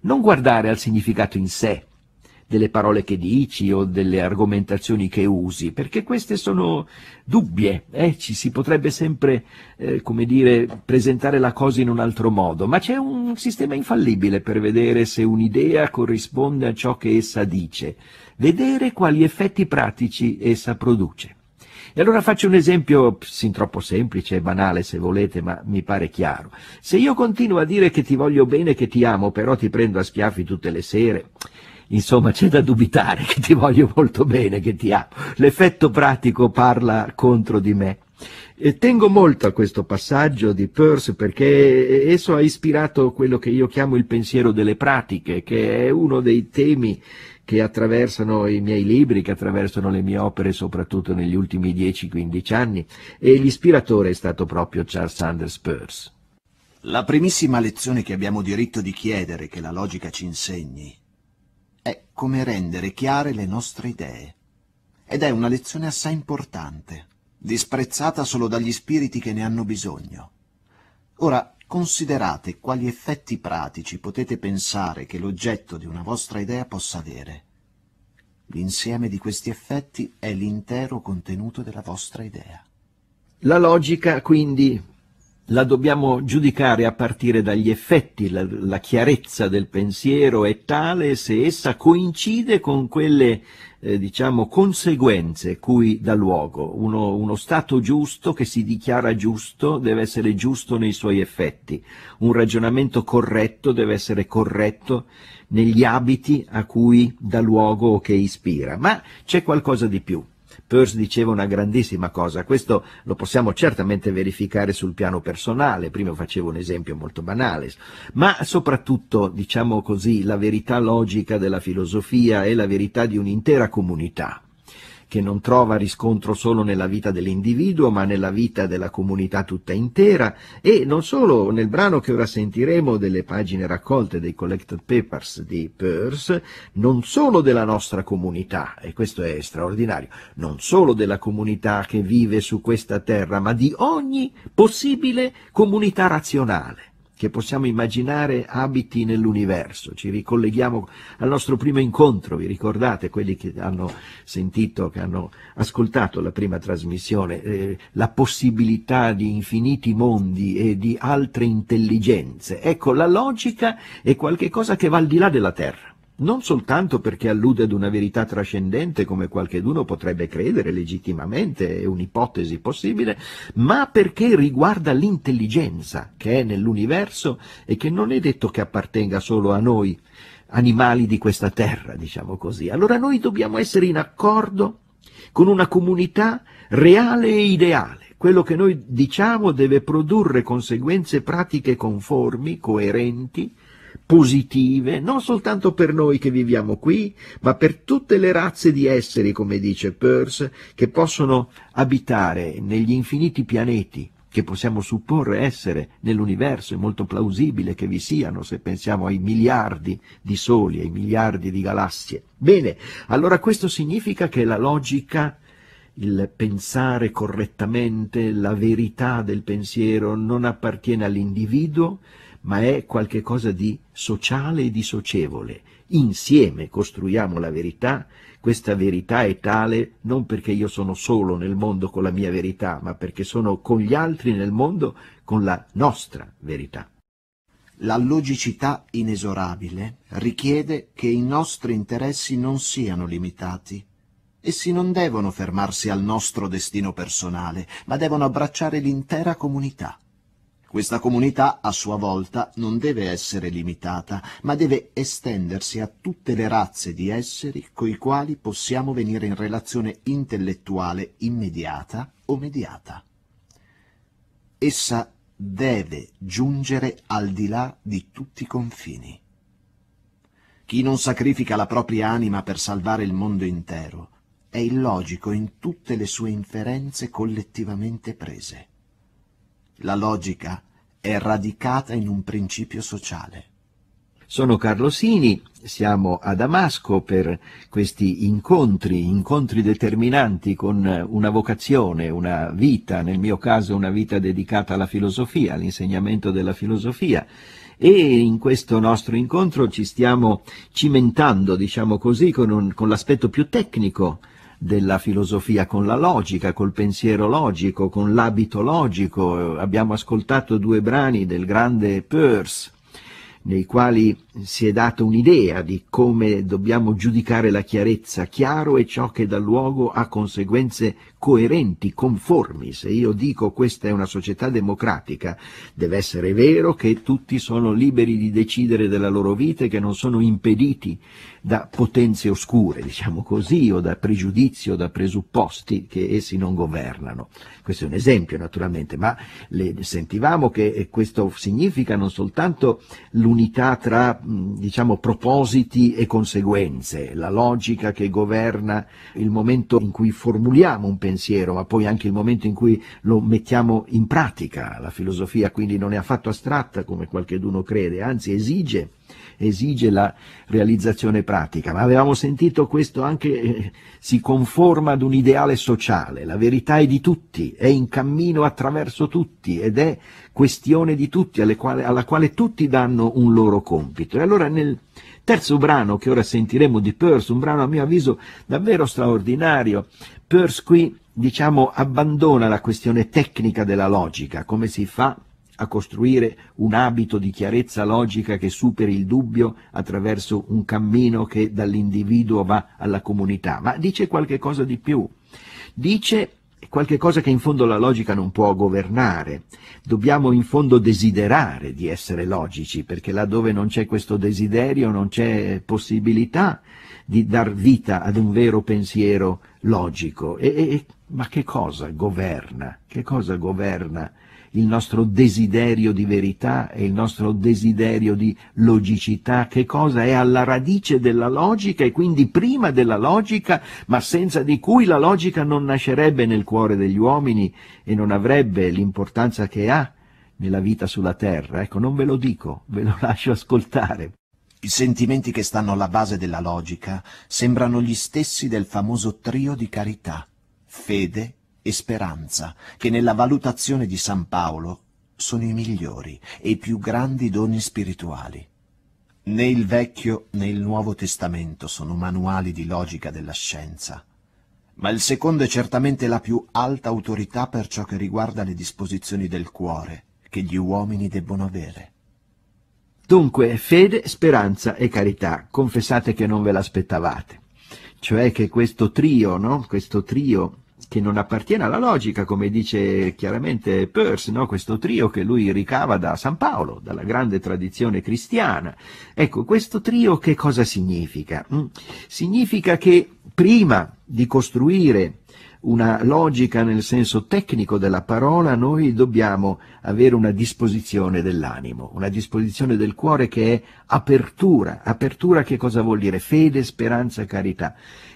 non guardare al significato in sé, delle parole che dici o delle argomentazioni che usi, perché queste sono dubbie, eh? ci si potrebbe sempre, eh, come dire, presentare la cosa in un altro modo, ma c'è un sistema infallibile per vedere se un'idea corrisponde a ciò che essa dice, vedere quali effetti pratici essa produce. E allora faccio un esempio sin troppo semplice e banale se volete, ma mi pare chiaro. Se io continuo a dire che ti voglio bene, che ti amo, però ti prendo a schiaffi tutte le sere, insomma c'è da dubitare che ti voglio molto bene, che ti amo. L'effetto pratico parla contro di me. E tengo molto a questo passaggio di Peirce perché esso ha ispirato quello che io chiamo il pensiero delle pratiche, che è uno dei temi che attraversano i miei libri, che attraversano le mie opere, soprattutto negli ultimi 10-15 anni, e l'ispiratore è stato proprio Charles Sanders Peirce. La primissima lezione che abbiamo diritto di chiedere che la logica ci insegni è come rendere chiare le nostre idee. Ed è una lezione assai importante, disprezzata solo dagli spiriti che ne hanno bisogno. Ora, considerate quali effetti pratici potete pensare che l'oggetto di una vostra idea possa avere. L'insieme di questi effetti è l'intero contenuto della vostra idea. La logica, quindi, la dobbiamo giudicare a partire dagli effetti, la, la, chiarezza del pensiero è tale se essa coincide con quelle eh, diciamo, conseguenze cui dà luogo. Uno, uno stato giusto che si dichiara giusto deve essere giusto nei suoi effetti, un ragionamento corretto deve essere corretto negli abiti a cui dà luogo o che ispira. Ma c'è qualcosa di più. Peirce diceva una grandissima cosa, questo lo possiamo certamente verificare sul piano personale, prima facevo un esempio molto banale, ma soprattutto, diciamo così, la verità logica della filosofia è la verità di un'intera comunità che non trova riscontro solo nella vita dell'individuo, ma nella vita della comunità tutta intera, e non solo nel brano che ora sentiremo delle pagine raccolte dei Collected Papers di Peirce, non solo della nostra comunità, e questo è straordinario, non solo della comunità che vive su questa terra, ma di ogni possibile comunità razionale che possiamo immaginare abiti nell'universo. Ci ricolleghiamo al nostro primo incontro, vi ricordate quelli che hanno sentito, che hanno ascoltato la prima trasmissione, eh, la possibilità di infiniti mondi e di altre intelligenze. Ecco, la logica è qualcosa che va al di là della Terra non soltanto perché allude ad una verità trascendente come qualcheduno potrebbe credere legittimamente, è un'ipotesi possibile, ma perché riguarda l'intelligenza che è nell'universo e che non è detto che appartenga solo a noi, animali di questa terra, diciamo così. Allora noi dobbiamo essere in accordo con una comunità reale e ideale. Quello che noi diciamo deve produrre conseguenze pratiche conformi, coerenti, positive, non soltanto per noi che viviamo qui, ma per tutte le razze di esseri, come dice Peirce, che possono abitare negli infiniti pianeti che possiamo supporre essere nell'universo, è molto plausibile che vi siano se pensiamo ai miliardi di soli, ai miliardi di galassie. Bene, allora questo significa che la logica il pensare correttamente, la verità del pensiero non appartiene all'individuo, ma è qualcosa di sociale e di socievole. Insieme costruiamo la verità, questa verità è tale non perché io sono solo nel mondo con la mia verità, ma perché sono con gli altri nel mondo con la nostra verità. La logicità inesorabile richiede che i nostri interessi non siano limitati. Essi non devono fermarsi al nostro destino personale, ma devono abbracciare l'intera comunità. Questa comunità, a sua volta, non deve essere limitata, ma deve estendersi a tutte le razze di esseri coi quali possiamo venire in relazione intellettuale immediata o mediata. Essa deve giungere al di là di tutti i confini. Chi non sacrifica la propria anima per salvare il mondo intero è illogico in tutte le sue inferenze collettivamente prese. La logica è radicata in un principio sociale. Sono Carlo Sini, siamo a Damasco per questi incontri, incontri determinanti con una vocazione, una vita, nel mio caso una vita dedicata alla filosofia, all'insegnamento della filosofia. E in questo nostro incontro ci stiamo cimentando, diciamo così, con, un, con l'aspetto più tecnico della filosofia con la logica, col pensiero logico, con l'abito logico. Abbiamo ascoltato due brani del grande Peirce, nei quali si è data un'idea di come dobbiamo giudicare la chiarezza. Chiaro e ciò che dà luogo a conseguenze coerenti, conformi. Se io dico questa è una società democratica, deve essere vero che tutti sono liberi di decidere della loro vita e che non sono impediti da potenze oscure, diciamo così, o da pregiudizi o da presupposti che essi non governano. Questo è un esempio naturalmente, ma sentivamo che questo significa non soltanto l'unità tra diciamo, propositi e conseguenze, la logica che governa il momento in cui formuliamo un pensiero, ma poi anche il momento in cui lo mettiamo in pratica. La filosofia quindi non è affatto astratta come qualcheduno crede, anzi esige esige la realizzazione pratica, ma avevamo sentito questo anche eh, si conforma ad un ideale sociale, la verità è di tutti, è in cammino attraverso tutti ed è questione di tutti quale, alla quale tutti danno un loro compito. E allora nel terzo brano che ora sentiremo di Peirce, un brano a mio avviso davvero straordinario, Peirce qui diciamo abbandona la questione tecnica della logica, come si fa a costruire un abito di chiarezza logica che superi il dubbio attraverso un cammino che dall'individuo va alla comunità, ma dice qualche cosa di più. Dice qualche cosa che in fondo la logica non può governare. Dobbiamo in fondo desiderare di essere logici, perché laddove non c'è questo desiderio non c'è possibilità di dar vita ad un vero pensiero logico. E, e, ma che cosa governa? Che cosa governa il nostro desiderio di verità e il nostro desiderio di logicità, che cosa è alla radice della logica e quindi prima della logica, ma senza di cui la logica non nascerebbe nel cuore degli uomini e non avrebbe l'importanza che ha nella vita sulla terra. Ecco, non ve lo dico, ve lo lascio ascoltare. I sentimenti che stanno alla base della logica sembrano gli stessi del famoso trio di carità, fede, e speranza che nella valutazione di San Paolo sono i migliori e i più grandi doni spirituali. Né il Vecchio né il Nuovo Testamento sono manuali di logica della scienza, ma il secondo è certamente la più alta autorità per ciò che riguarda le disposizioni del cuore che gli uomini debbono avere. Dunque, fede, speranza e carità, confessate che non ve l'aspettavate. Cioè che questo trio, no? questo trio che non appartiene alla logica, come dice chiaramente Peirce, no? questo trio che lui ricava da San Paolo, dalla grande tradizione cristiana. Ecco, questo trio che cosa significa? Mm? Significa che prima di costruire una logica nel senso tecnico della parola, noi dobbiamo avere una disposizione dell'animo, una disposizione del cuore che è apertura. Apertura che cosa vuol dire? Fede, speranza, carità.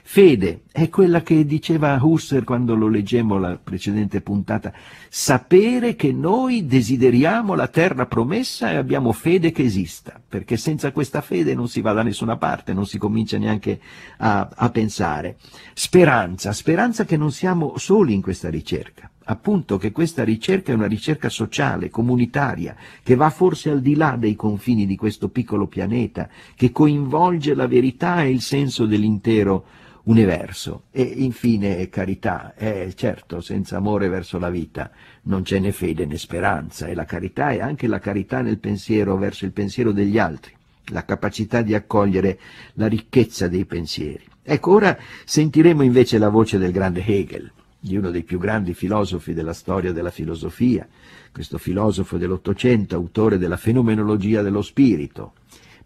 Fede è quella che diceva Husser quando lo leggemmo la precedente puntata, sapere che noi desideriamo la terra promessa e abbiamo fede che esista, perché senza questa fede non si va da nessuna parte, non si comincia neanche a, a pensare. Speranza, speranza che non siamo soli in questa ricerca appunto che questa ricerca è una ricerca sociale, comunitaria, che va forse al di là dei confini di questo piccolo pianeta, che coinvolge la verità e il senso dell'intero universo. E infine carità, eh, certo, senza amore verso la vita non c'è né fede né speranza, e la carità è anche la carità nel pensiero verso il pensiero degli altri, la capacità di accogliere la ricchezza dei pensieri. Ecco, ora sentiremo invece la voce del grande Hegel, di uno dei più grandi filosofi della storia della filosofia, questo filosofo dell'Ottocento, autore della fenomenologia dello spirito,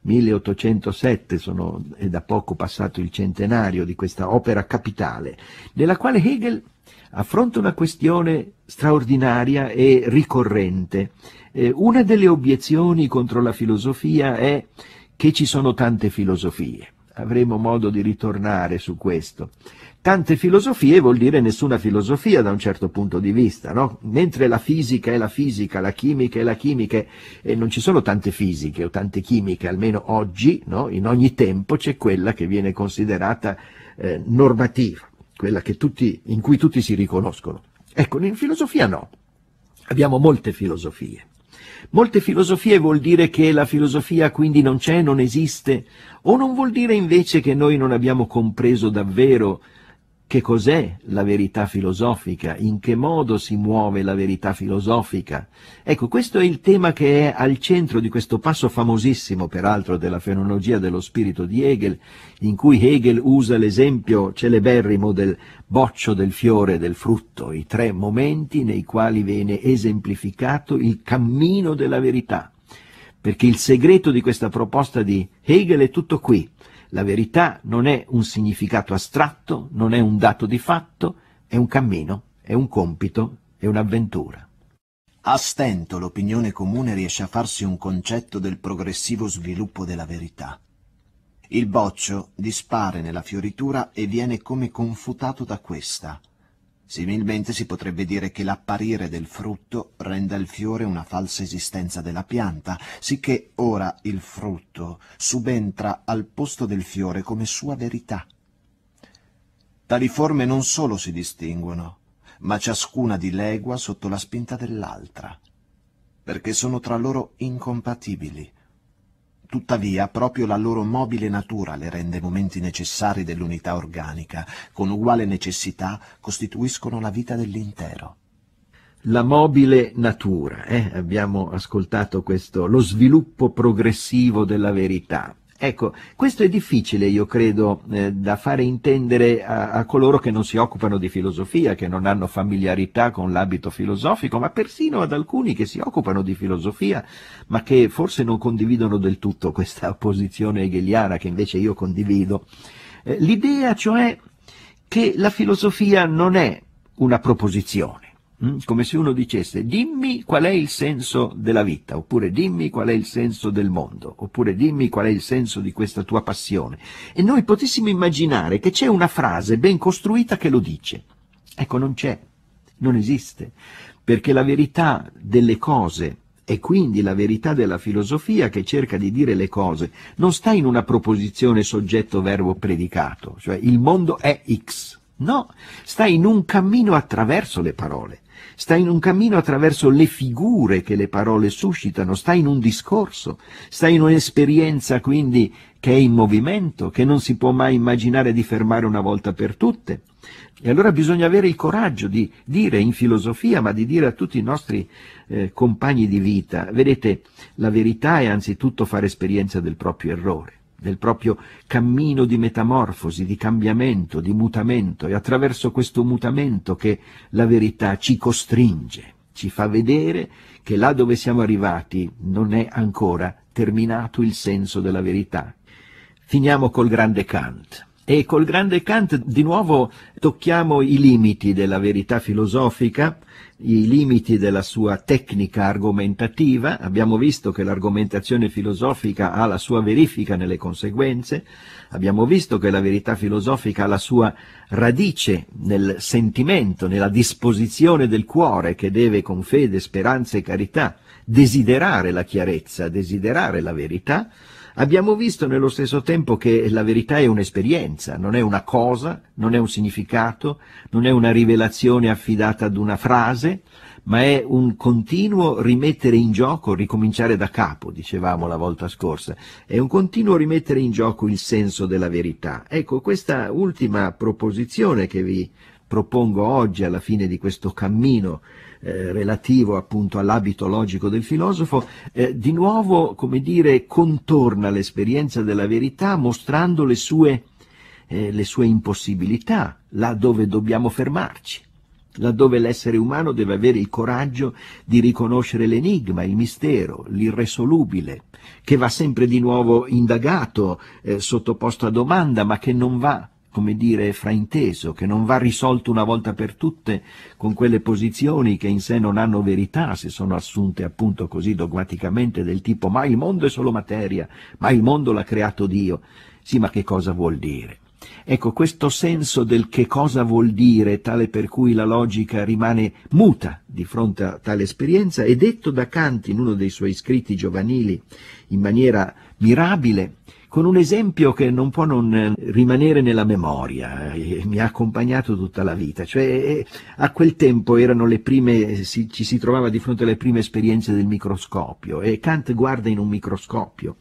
1807 sono, è da poco passato il centenario di questa opera capitale, nella quale Hegel affronta una questione straordinaria e ricorrente. Eh, una delle obiezioni contro la filosofia è che ci sono tante filosofie. Avremo modo di ritornare su questo tante filosofie vuol dire nessuna filosofia da un certo punto di vista, no? Mentre la fisica è la fisica, la chimica è la chimica, e non ci sono tante fisiche o tante chimiche, almeno oggi, no? In ogni tempo c'è quella che viene considerata eh, normativa, quella tutti, in cui tutti si riconoscono. Ecco, in filosofia no. Abbiamo molte filosofie. Molte filosofie vuol dire che la filosofia quindi non c'è, non esiste, o non vuol dire invece che noi non abbiamo compreso davvero che cos'è la verità filosofica, in che modo si muove la verità filosofica. Ecco, questo è il tema che è al centro di questo passo famosissimo, peraltro, della fenologia dello spirito di Hegel, in cui Hegel usa l'esempio celeberrimo del boccio del fiore e del frutto, i tre momenti nei quali viene esemplificato il cammino della verità. Perché il segreto di questa proposta di Hegel è tutto qui la verità non è un significato astratto, non è un dato di fatto, è un cammino, è un compito, è un'avventura. A stento l'opinione comune riesce a farsi un concetto del progressivo sviluppo della verità. Il boccio dispare nella fioritura e viene come confutato da questa, Similmente si potrebbe dire che l'apparire del frutto renda il fiore una falsa esistenza della pianta, sicché ora il frutto subentra al posto del fiore come sua verità. Tali forme non solo si distinguono, ma ciascuna dilegua sotto la spinta dell'altra, perché sono tra loro incompatibili, Tuttavia, proprio la loro mobile natura le rende momenti necessari dell'unità organica, con uguale necessità costituiscono la vita dell'intero. La mobile natura, eh? abbiamo ascoltato questo, lo sviluppo progressivo della verità. Ecco, questo è difficile, io credo, eh, da fare intendere a, a, coloro che non si occupano di filosofia, che non hanno familiarità con l'abito filosofico, ma persino ad alcuni che si occupano di filosofia, ma che forse non condividono del tutto questa posizione hegeliana che invece io condivido. Eh, l'idea cioè che la filosofia non è una proposizione Mm? come se uno dicesse dimmi qual è il senso della vita, oppure dimmi qual è il senso del mondo, oppure dimmi qual è il senso di questa tua passione. E noi potessimo immaginare che c'è una frase ben costruita che lo dice. Ecco, non c'è, non esiste, perché la verità delle cose e quindi la verità della filosofia che cerca di dire le cose non sta in una proposizione soggetto-verbo-predicato, cioè il mondo è X. No, sta in un cammino attraverso le parole sta in un cammino attraverso le figure che le parole suscitano, sta in un discorso, sta in un'esperienza quindi che è in movimento, che non si può mai immaginare di fermare una volta per tutte. E allora bisogna avere il coraggio di dire in filosofia, ma di dire a tutti i nostri eh, compagni di vita, vedete, la verità è anzitutto fare esperienza del proprio errore del proprio cammino di metamorfosi, di cambiamento, di mutamento, è attraverso questo mutamento che la verità ci costringe, ci fa vedere che là dove siamo arrivati non è ancora terminato il senso della verità. Finiamo col grande Kant. E col grande Kant di nuovo tocchiamo i limiti della verità filosofica, i limiti della sua tecnica argomentativa, abbiamo visto che l'argomentazione filosofica ha la sua verifica nelle conseguenze, abbiamo visto che la verità filosofica ha la sua radice nel sentimento, nella disposizione del cuore che deve con fede, speranza e carità desiderare la chiarezza, desiderare la verità, Abbiamo visto nello stesso tempo che la verità è un'esperienza, non è una cosa, non è un significato, non è una rivelazione affidata ad una frase, ma è un continuo rimettere in gioco, ricominciare da capo, dicevamo la volta scorsa, è un continuo rimettere in gioco il senso della verità. Ecco, questa ultima proposizione che vi propongo oggi alla fine di questo cammino eh, relativo appunto all'abito logico del filosofo, eh, di nuovo, come dire, contorna l'esperienza della verità mostrando le sue, eh, le sue impossibilità, là dove dobbiamo fermarci laddove l'essere umano deve avere il coraggio di riconoscere l'enigma, il mistero, l'irresolubile, che va sempre di nuovo indagato, eh, sottoposto a domanda, ma che non va come dire, frainteso, che non va risolto una volta per tutte con quelle posizioni che in sé non hanno verità, se sono assunte appunto così dogmaticamente del tipo ma il mondo è solo materia, ma il mondo l'ha creato Dio. Sì, ma che cosa vuol dire? Ecco, questo senso del che cosa vuol dire, tale per cui la logica rimane muta di fronte a tale esperienza, è detto da Kant in uno dei suoi scritti giovanili in maniera mirabile, con un esempio che non può non rimanere nella memoria, eh, mi ha accompagnato tutta la vita, cioè eh, a quel tempo prime, si, ci si trovava di fronte alle prime esperienze del microscopio e Kant guarda in un microscopio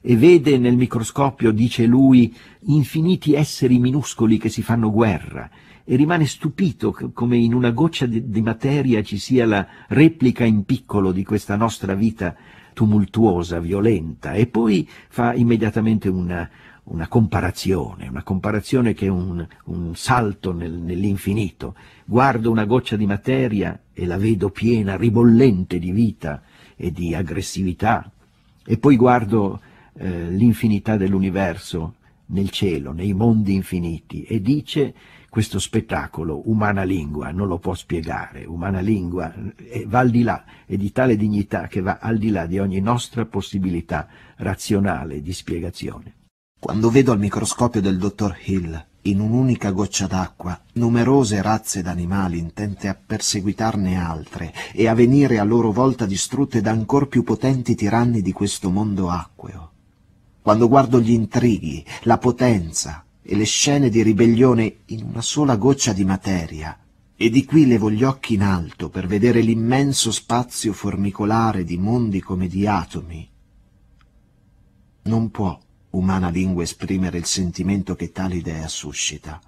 e vede nel microscopio, dice lui, infiniti esseri minuscoli che si fanno guerra e rimane stupito come in una goccia di, di materia ci sia la replica in piccolo di questa nostra vita tumultuosa, violenta, e poi fa immediatamente una, una comparazione, una comparazione che è un, un salto nel, nell'infinito. Guardo una goccia di materia e la vedo piena, ribollente di vita e di aggressività, e poi guardo eh, l'infinità dell'universo nel cielo, nei mondi infiniti, e dice questo spettacolo umana lingua non lo può spiegare, umana lingua eh, va al di là, è di tale dignità che va al di là di ogni nostra possibilità razionale di spiegazione. Quando vedo al microscopio del dottor Hill, in un'unica goccia d'acqua, numerose razze d'animali intente a perseguitarne altre e a venire a loro volta distrutte da ancor più potenti tiranni di questo mondo acqueo, quando guardo gli intrighi, la potenza, e le scene di ribellione in una sola goccia di materia, e di qui levo gli occhi in alto per vedere l'immenso spazio formicolare di mondi come di atomi. Non può umana lingua esprimere il sentimento che tale idea suscita.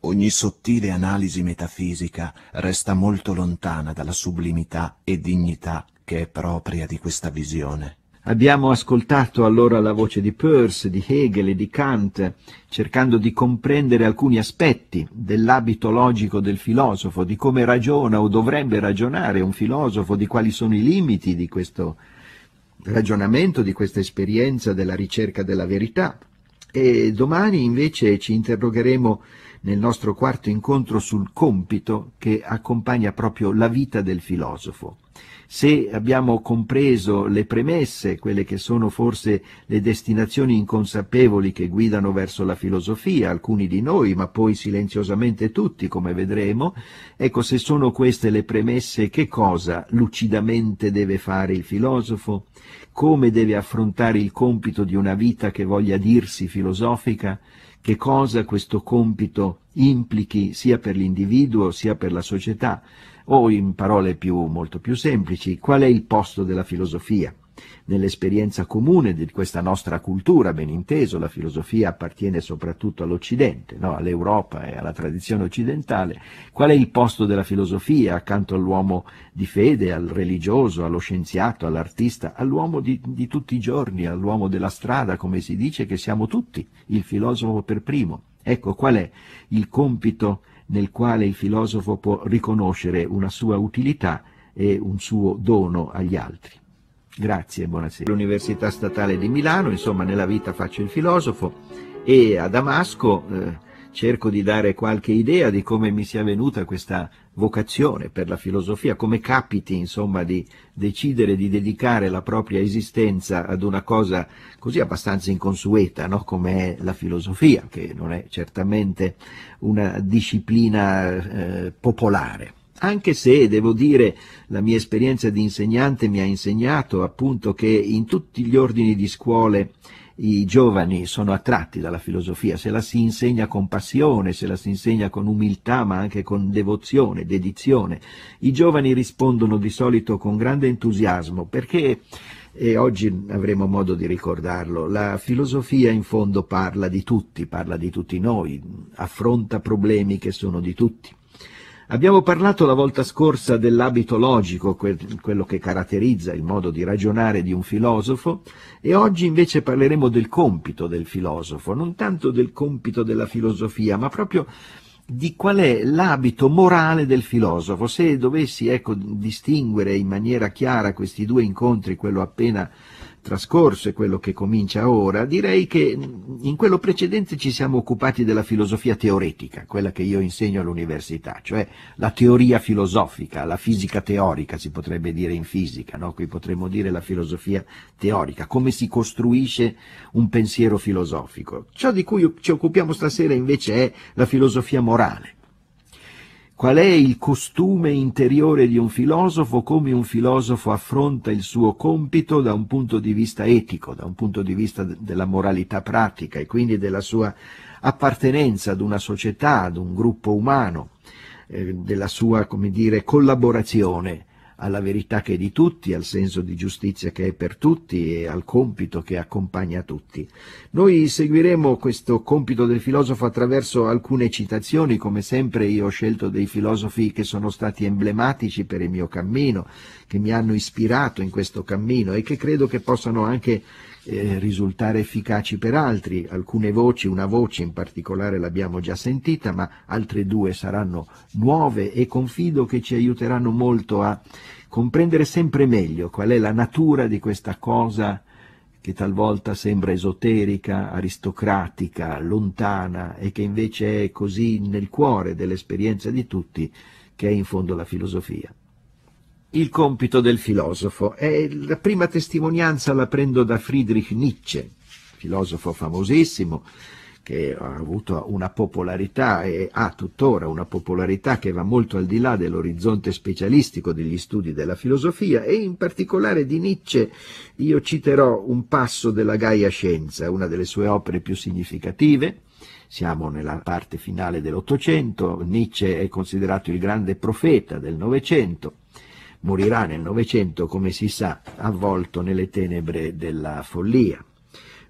Ogni sottile analisi metafisica resta molto lontana dalla sublimità e dignità che è propria di questa visione. Abbiamo ascoltato allora la voce di Peirce, di Hegel e di Kant, cercando di comprendere alcuni aspetti dell'abito logico del filosofo, di come ragiona o dovrebbe ragionare un filosofo, di quali sono i limiti di questo ragionamento, di questa esperienza della ricerca della verità. E domani invece ci interrogheremo nel nostro quarto incontro sul compito che accompagna proprio la vita del filosofo. Se abbiamo compreso le premesse, quelle che sono forse le destinazioni inconsapevoli che guidano verso la filosofia, alcuni di noi, ma poi silenziosamente tutti, come vedremo, ecco, se sono queste le premesse, che cosa lucidamente deve fare il filosofo? Come deve affrontare il compito di una vita che voglia dirsi filosofica? che cosa questo compito implichi sia per l'individuo sia per la società. O in parole più, molto più semplici, qual è il posto della filosofia? Nell'esperienza comune di questa nostra cultura, ben inteso, la filosofia appartiene soprattutto all'Occidente, no? all'Europa e alla tradizione occidentale. Qual è il posto della filosofia accanto all'uomo di fede, al religioso, allo scienziato, all'artista, all'uomo di, di tutti i giorni, all'uomo della strada, come si dice che siamo tutti, il filosofo per primo. Ecco qual è il compito nel quale il filosofo può riconoscere una sua utilità e un suo dono agli altri. Grazie, buonasera. L'Università Statale di Milano, insomma nella vita faccio il filosofo e a Damasco eh, cerco di dare qualche idea di come mi sia venuta questa vocazione per la filosofia, come capiti insomma di decidere di dedicare la propria esistenza ad una cosa così abbastanza inconsueta no? come è la filosofia, che non è certamente una disciplina eh, popolare. Anche se, devo dire, la mia esperienza di insegnante mi ha insegnato appunto che in tutti gli ordini di scuole i giovani sono attratti dalla filosofia, se la si insegna con passione, se la si insegna con umiltà, ma anche con devozione, dedizione. I giovani rispondono di solito con grande entusiasmo perché e eh, oggi avremo modo di ricordarlo. La filosofia in fondo parla di tutti, parla di tutti noi, affronta problemi che sono di tutti. Abbiamo parlato la volta scorsa dell'abito logico, quello che caratterizza il modo di ragionare di un filosofo, e oggi invece parleremo del compito del filosofo, non tanto del compito della filosofia, ma proprio di qual è l'abito morale del filosofo. Se dovessi ecco, distinguere in maniera chiara questi due incontri, quello appena trascorso e quello che comincia ora, direi che in quello precedente ci siamo occupati della filosofia teoretica, quella che io insegno all'università, cioè la teoria filosofica, la fisica teorica si potrebbe dire in fisica, no? qui potremmo dire la filosofia teorica, come si costruisce un pensiero filosofico. Ciò di cui ci occupiamo stasera invece è la filosofia morale Qual è il costume interiore di un filosofo, come un filosofo affronta il suo compito da un punto di vista etico, da un punto di vista della moralità pratica e quindi della sua appartenenza ad una società, ad un gruppo umano, eh, della sua, come dire, collaborazione alla verità che è di tutti, al senso di giustizia che è per tutti e al compito che accompagna tutti. Noi seguiremo questo compito del filosofo attraverso alcune citazioni, come sempre io ho scelto dei filosofi che sono stati emblematici per il mio cammino, che mi hanno ispirato in questo cammino e che credo che possano anche eh, risultare efficaci per altri, alcune voci, una voce in particolare l'abbiamo già sentita, ma altre due saranno nuove e confido che ci aiuteranno molto a comprendere sempre meglio qual è la natura di questa cosa che talvolta sembra esoterica, aristocratica, lontana e che invece è così nel cuore dell'esperienza di tutti, che è in fondo la filosofia il compito del filosofo. E la prima testimonianza la prendo da Friedrich Nietzsche, filosofo famosissimo, che ha avuto una popolarità e ha tuttora una popolarità che va molto al di là dell'orizzonte specialistico degli studi della filosofia e in particolare di Nietzsche io citerò un passo della Gaia Scienza, una delle sue opere più significative. Siamo nella parte finale dell'Ottocento, Nietzsche è considerato il grande profeta del Novecento morirà nel Novecento, come si sa, avvolto nelle tenebre della follia.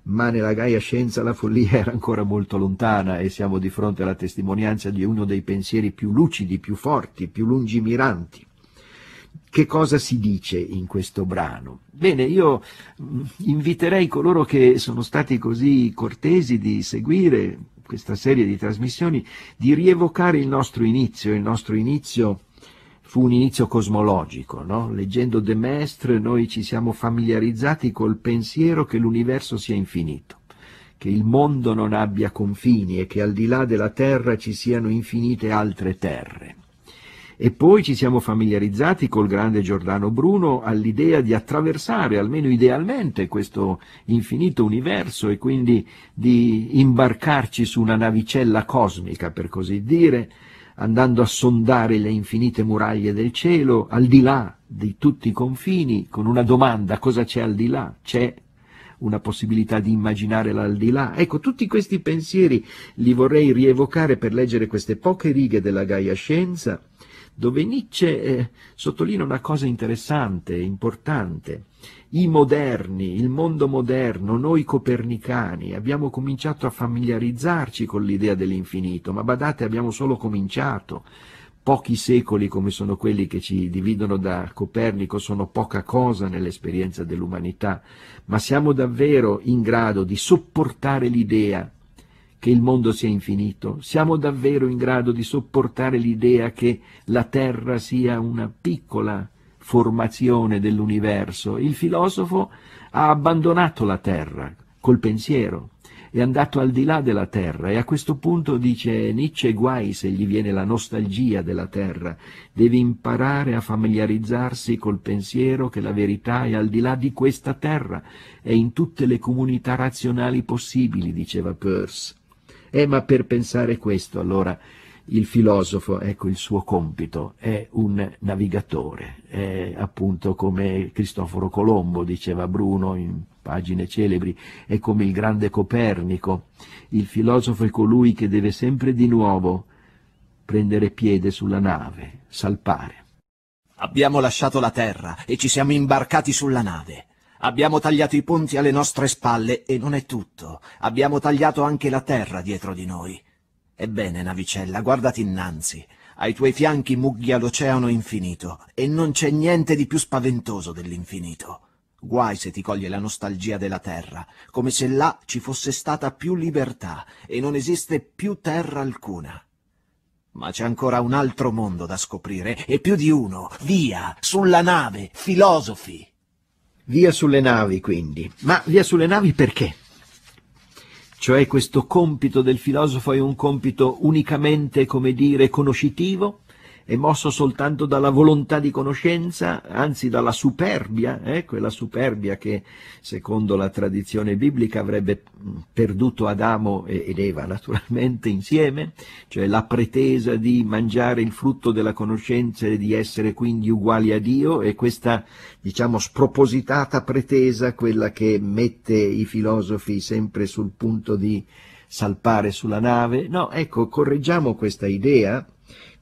Ma nella Gaia Scienza la follia era ancora molto lontana e siamo di fronte alla testimonianza di uno dei pensieri più lucidi, più forti, più lungimiranti. Che cosa si dice in questo brano? Bene, io mm, inviterei coloro che sono stati così cortesi di seguire questa serie di trasmissioni, di rievocare il nostro inizio, il nostro inizio fu un inizio cosmologico, no? Leggendo De Maistre noi ci siamo familiarizzati col pensiero che l'universo sia infinito, che il mondo non abbia confini e che al di là della Terra ci siano infinite altre terre. E poi ci siamo familiarizzati col grande Giordano Bruno all'idea di attraversare, almeno idealmente, questo infinito universo e quindi di imbarcarci su una navicella cosmica, per così dire, andando a sondare le infinite muraglie del cielo, al di là di tutti i confini, con una domanda, cosa c'è al di là? C'è una possibilità di immaginare l'aldilà. Ecco, tutti questi pensieri li vorrei rievocare per leggere queste poche righe della Gaia Scienza, dove Nietzsche eh, sottolinea una cosa interessante, importante i moderni, il mondo moderno, noi copernicani, abbiamo cominciato a familiarizzarci con l'idea dell'infinito, ma badate abbiamo solo cominciato. Pochi secoli come sono quelli che ci dividono da Copernico sono poca cosa nell'esperienza dell'umanità, ma siamo davvero in grado di sopportare l'idea che il mondo sia infinito? Siamo davvero in grado di sopportare l'idea che la Terra sia una piccola formazione dell'universo, il filosofo ha abbandonato la Terra col pensiero, è andato al di là della terra e a questo punto dice Nietzsche guai se gli viene la nostalgia della terra, deve imparare a familiarizzarsi col pensiero che la verità è al di là di questa terra, è in tutte le comunità razionali possibili, diceva Peirce. Eh, ma per pensare questo, allora, il filosofo, ecco il suo compito, è un navigatore, è appunto come Cristoforo Colombo, diceva Bruno in pagine celebri, è come il grande Copernico, il filosofo è colui che deve sempre di nuovo prendere piede sulla nave, salpare. Abbiamo lasciato la terra e ci siamo imbarcati sulla nave. Abbiamo tagliato i ponti alle nostre spalle e non è tutto. Abbiamo tagliato anche la terra dietro di noi. Ebbene, navicella, guardati innanzi. Ai tuoi fianchi mugghia l'oceano infinito, e non c'è niente di più spaventoso dell'infinito. Guai se ti coglie la nostalgia della terra, come se là ci fosse stata più libertà e non esiste più terra alcuna. Ma c'è ancora un altro mondo da scoprire, e più di uno, via, sulla nave, filosofi. Via sulle navi, quindi. Ma via sulle navi perché? cioè questo compito del filosofo è un compito unicamente, come dire, conoscitivo, è mosso soltanto dalla volontà di conoscenza, anzi dalla superbia, eh, quella superbia che secondo la tradizione biblica avrebbe mm, perduto Adamo ed Eva naturalmente insieme, cioè la pretesa di mangiare il frutto della conoscenza e di essere quindi uguali a Dio e questa diciamo spropositata pretesa quella che mette i filosofi sempre sul punto di salpare sulla nave. No, ecco, correggiamo questa idea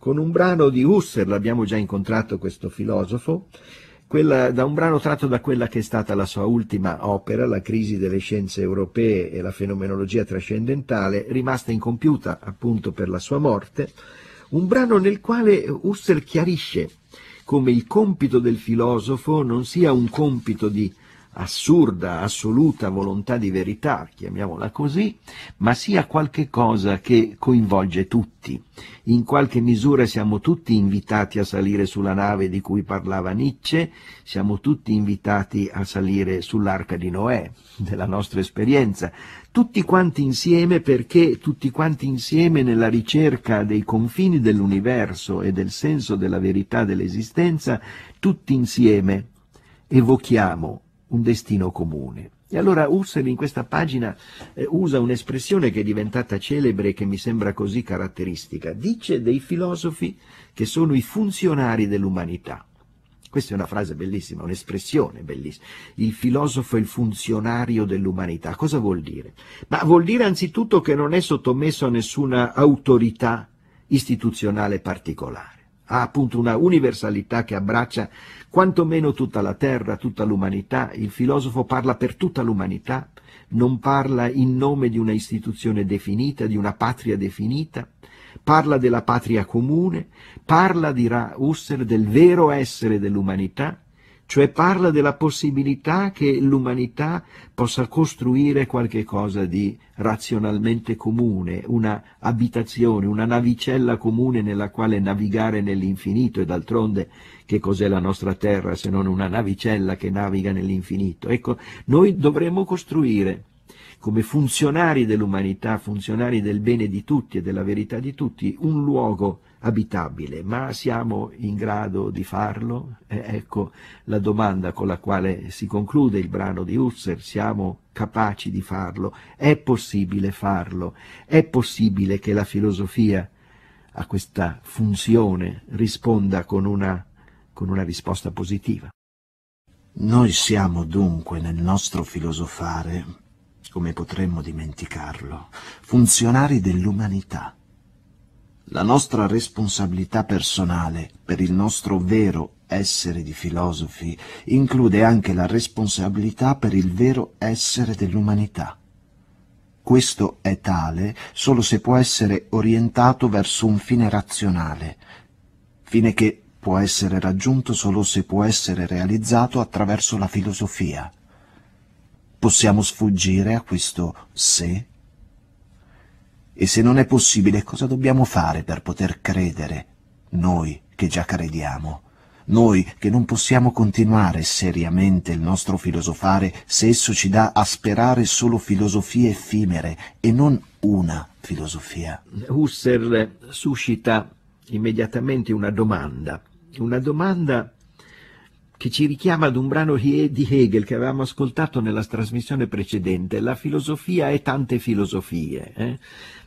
con un brano di Husserl, abbiamo già incontrato questo filosofo, quella, da un brano tratto da quella che è stata la sua ultima opera, La crisi delle scienze europee e la fenomenologia trascendentale, rimasta incompiuta appunto per la sua morte, un brano nel quale Husserl chiarisce come il compito del filosofo non sia un compito di assurda, assoluta volontà di verità, chiamiamola così, ma sia qualche cosa che coinvolge tutti. In qualche misura siamo tutti invitati a salire sulla nave di cui parlava Nietzsche, siamo tutti invitati a salire sull'arca di Noè, della nostra esperienza, tutti quanti insieme perché tutti quanti insieme nella ricerca dei confini dell'universo e del senso della verità dell'esistenza, tutti insieme evochiamo un destino comune. E allora Husserl in questa pagina eh, usa un'espressione che è diventata celebre e che mi sembra così caratteristica. Dice dei filosofi che sono i funzionari dell'umanità. Questa è una frase bellissima, un'espressione bellissima. Il filosofo è il funzionario dell'umanità. Cosa vuol dire? Ma vuol dire anzitutto che non è sottomesso a nessuna autorità istituzionale particolare. Ha appunto una universalità che abbraccia quantomeno tutta la terra, tutta l'umanità, il filosofo parla per tutta l'umanità, non parla in nome di una istituzione definita, di una patria definita, parla della patria comune, parla, dirà Husserl, del vero essere dell'umanità, cioè parla della possibilità che l'umanità possa costruire qualche cosa di razionalmente comune, una abitazione, una navicella comune nella quale navigare nell'infinito e d'altronde che cos'è la nostra terra se non una navicella che naviga nell'infinito. Ecco, noi dovremmo costruire come funzionari dell'umanità, funzionari del bene di tutti e della verità di tutti, un luogo abitabile, ma siamo in grado di farlo? Eh, ecco la domanda con la quale si conclude il brano di Husserl, siamo capaci di farlo? È possibile farlo? È possibile che la filosofia a questa funzione risponda con una, con una risposta positiva? Noi siamo dunque nel nostro filosofare, come potremmo dimenticarlo, funzionari dell'umanità la nostra responsabilità personale per il nostro vero essere di filosofi include anche la responsabilità per il vero essere dell'umanità. Questo è tale solo se può essere orientato verso un fine razionale, fine che può essere raggiunto solo se può essere realizzato attraverso la filosofia. Possiamo sfuggire a questo se e se non è possibile, cosa dobbiamo fare per poter credere, noi che già crediamo? Noi che non possiamo continuare seriamente il nostro filosofare se esso ci dà a sperare solo filosofie effimere e non una filosofia. Husserl suscita immediatamente una domanda, una domanda che ci richiama ad un brano di Hegel che avevamo ascoltato nella trasmissione precedente, la filosofia è tante filosofie. Eh?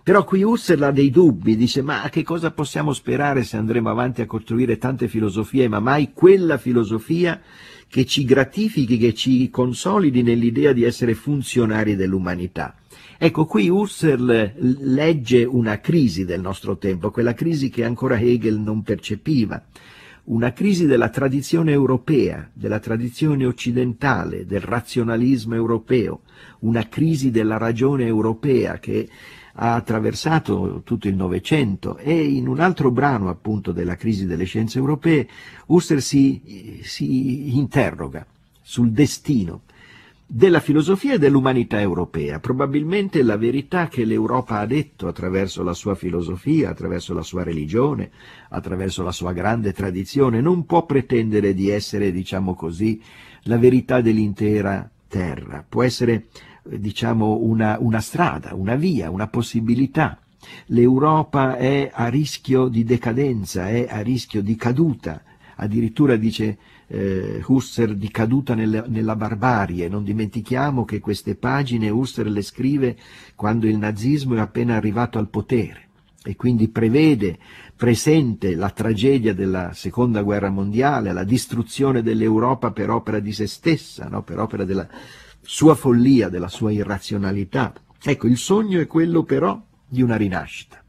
Però qui Husserl ha dei dubbi, dice ma a che cosa possiamo sperare se andremo avanti a costruire tante filosofie, ma mai quella filosofia che ci gratifichi, che ci consolidi nell'idea di essere funzionari dell'umanità. Ecco, qui Husserl legge una crisi del nostro tempo, quella crisi che ancora Hegel non percepiva, una crisi della tradizione europea, della tradizione occidentale, del razionalismo europeo, una crisi della ragione europea che ha attraversato tutto il Novecento e in un altro brano appunto della crisi delle scienze europee Husserl si, si interroga sul destino della filosofia e dell'umanità europea. Probabilmente la verità che l'Europa ha detto attraverso la sua filosofia, attraverso la sua religione, attraverso la sua grande tradizione, non può pretendere di essere, diciamo così, la verità dell'intera terra. Può essere diciamo, una, una strada, una via, una possibilità. L'Europa è a rischio di decadenza, è a rischio di caduta, addirittura dice eh, Husser di caduta nel, nella barbarie. Non dimentichiamo che queste pagine Husser le scrive quando il nazismo è appena arrivato al potere e quindi prevede, presente la tragedia della seconda guerra mondiale, la distruzione dell'Europa per opera di se stessa, no? per opera della sua follia, della sua irrazionalità. Ecco, il sogno è quello però di una rinascita.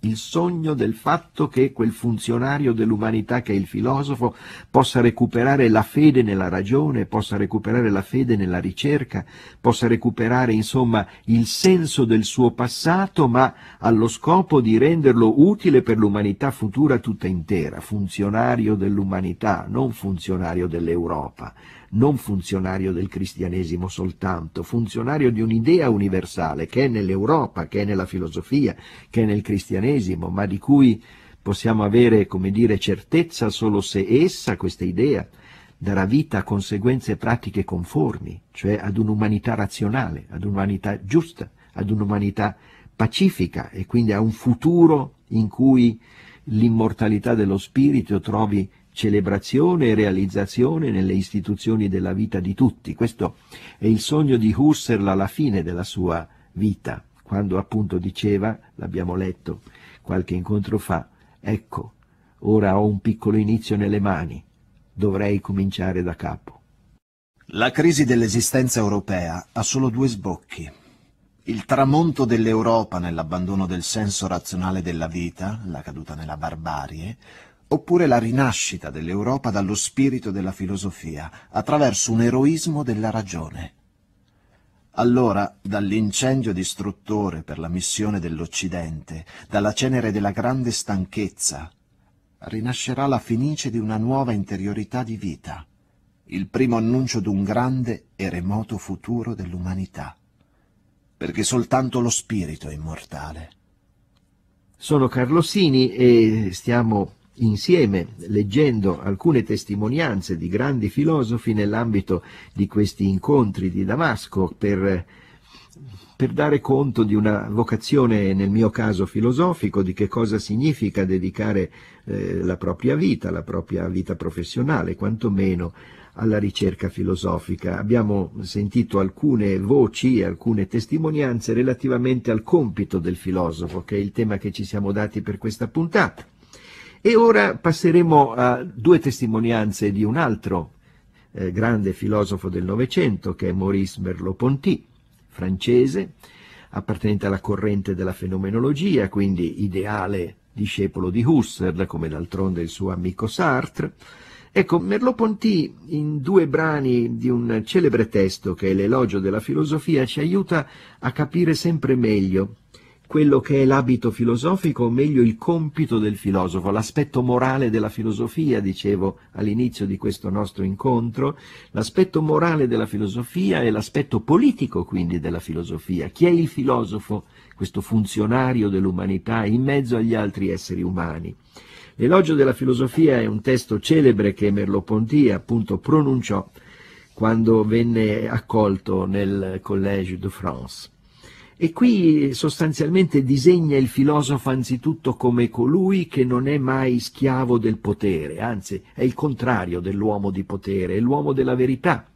Il sogno del fatto che quel funzionario dell'umanità che è il filosofo possa recuperare la fede nella ragione, possa recuperare la fede nella ricerca, possa recuperare insomma il senso del suo passato, ma allo scopo di renderlo utile per l'umanità futura tutta intera, funzionario dell'umanità, non funzionario dell'Europa, non funzionario del cristianesimo soltanto, funzionario di un'idea universale che è nell'Europa, che è nella filosofia, che è nel cristianesimo, ma di cui possiamo avere, come dire, certezza solo se essa, questa idea, darà vita a conseguenze pratiche conformi, cioè ad un'umanità razionale, ad un'umanità giusta, ad un'umanità pacifica e quindi a un futuro in cui l'immortalità dello spirito trovi celebrazione e realizzazione nelle istituzioni della vita di tutti. Questo è il sogno di Husserl alla fine della sua vita, quando appunto diceva, l'abbiamo letto qualche incontro fa, ecco, ora ho un piccolo inizio nelle mani, dovrei cominciare da capo. La crisi dell'esistenza europea ha solo due sbocchi. Il tramonto dell'Europa nell'abbandono del senso razionale della vita, la caduta nella barbarie, oppure la rinascita dell'Europa dallo spirito della filosofia, attraverso un eroismo della ragione. Allora, dall'incendio distruttore per la missione dell'Occidente, dalla cenere della grande stanchezza, rinascerà la finice di una nuova interiorità di vita, il primo annuncio d'un grande e remoto futuro dell'umanità, perché soltanto lo spirito è immortale. Sono Carlo Sini e stiamo insieme leggendo alcune testimonianze di grandi filosofi nell'ambito di questi incontri di Damasco per, per dare conto di una vocazione, nel mio caso filosofico, di che cosa significa dedicare eh, la propria vita, la propria vita professionale, quantomeno alla ricerca filosofica. Abbiamo sentito alcune voci e alcune testimonianze relativamente al compito del filosofo, che è il tema che ci siamo dati per questa puntata. E ora passeremo a due testimonianze di un altro eh, grande filosofo del Novecento, che è Maurice Merleau-Ponty, francese, appartenente alla corrente della fenomenologia, quindi ideale discepolo di Husserl, come d'altronde il suo amico Sartre. Ecco, Merleau-Ponty in due brani di un celebre testo che è l'elogio della filosofia ci aiuta a capire sempre meglio quello che è l'abito filosofico, o meglio il compito del filosofo, l'aspetto morale della filosofia, dicevo all'inizio di questo nostro incontro, l'aspetto morale della filosofia e l'aspetto politico quindi della filosofia. Chi è il filosofo, questo funzionario dell'umanità in mezzo agli altri esseri umani? L'elogio della filosofia è un testo celebre che Merleau-Ponty appunto pronunciò quando venne accolto nel Collège de France. E qui sostanzialmente disegna il filosofo anzitutto come colui che non è mai schiavo del potere, anzi è il contrario dell'uomo di potere, è l'uomo della verità.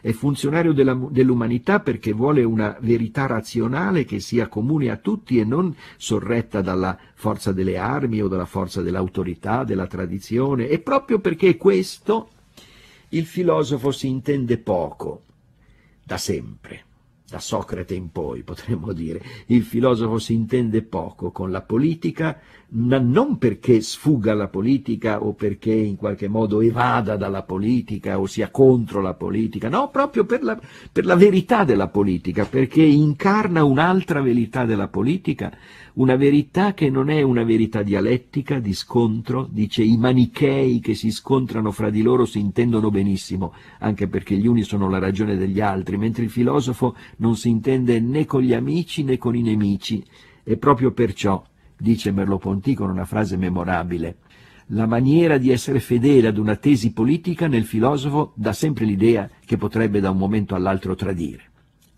È funzionario della, dell'umanità perché vuole una verità razionale che sia comune a tutti e non sorretta dalla forza delle armi o dalla forza dell'autorità, della tradizione. E proprio perché questo il filosofo si intende poco, da sempre da Socrate in poi potremmo dire, il filosofo si intende poco con la politica, non perché sfugga alla politica o perché in qualche modo evada dalla politica o sia contro la politica, no, proprio per la, per la verità della politica, perché incarna un'altra verità della politica, una verità che non è una verità dialettica, di scontro, dice i manichei che si scontrano fra di loro si intendono benissimo, anche perché gli uni sono la ragione degli altri, mentre il filosofo non si intende né con gli amici né con i nemici e proprio perciò, dice Merleau-Ponty con una frase memorabile, la maniera di essere fedele ad una tesi politica nel filosofo dà sempre l'idea che potrebbe da un momento all'altro tradire.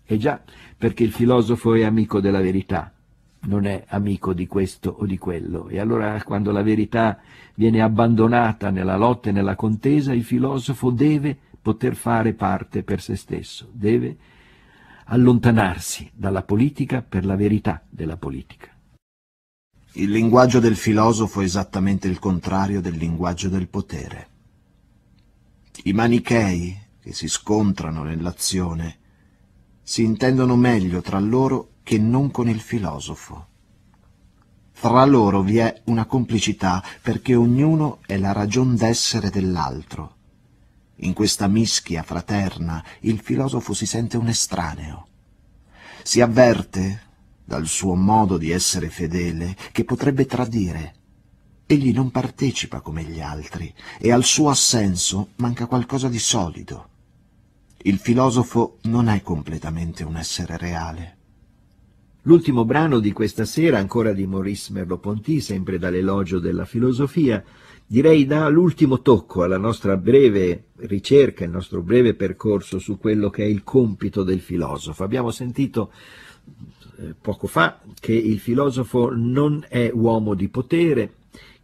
E già, perché il filosofo è amico della verità, non è amico di questo o di quello. E allora quando la verità viene abbandonata nella lotta e nella contesa, il filosofo deve poter fare parte per se stesso, deve allontanarsi dalla politica per la verità della politica. Il linguaggio del filosofo è esattamente il contrario del linguaggio del potere. I manichei, che si scontrano nell'azione, si intendono meglio tra loro che non con il filosofo. Fra loro vi è una complicità perché ognuno è la ragion d'essere dell'altro in questa mischia fraterna il filosofo si sente un estraneo. Si avverte, dal suo modo di essere fedele, che potrebbe tradire. Egli non partecipa come gli altri e al suo assenso manca qualcosa di solido. Il filosofo non è completamente un essere reale. L'ultimo brano di questa sera, ancora di Maurice Merleau-Ponty, sempre dall'elogio della filosofia, direi dà l'ultimo tocco alla nostra breve ricerca, il nostro breve percorso su quello che è il compito del filosofo. Abbiamo sentito eh, poco fa che il filosofo non è uomo di potere,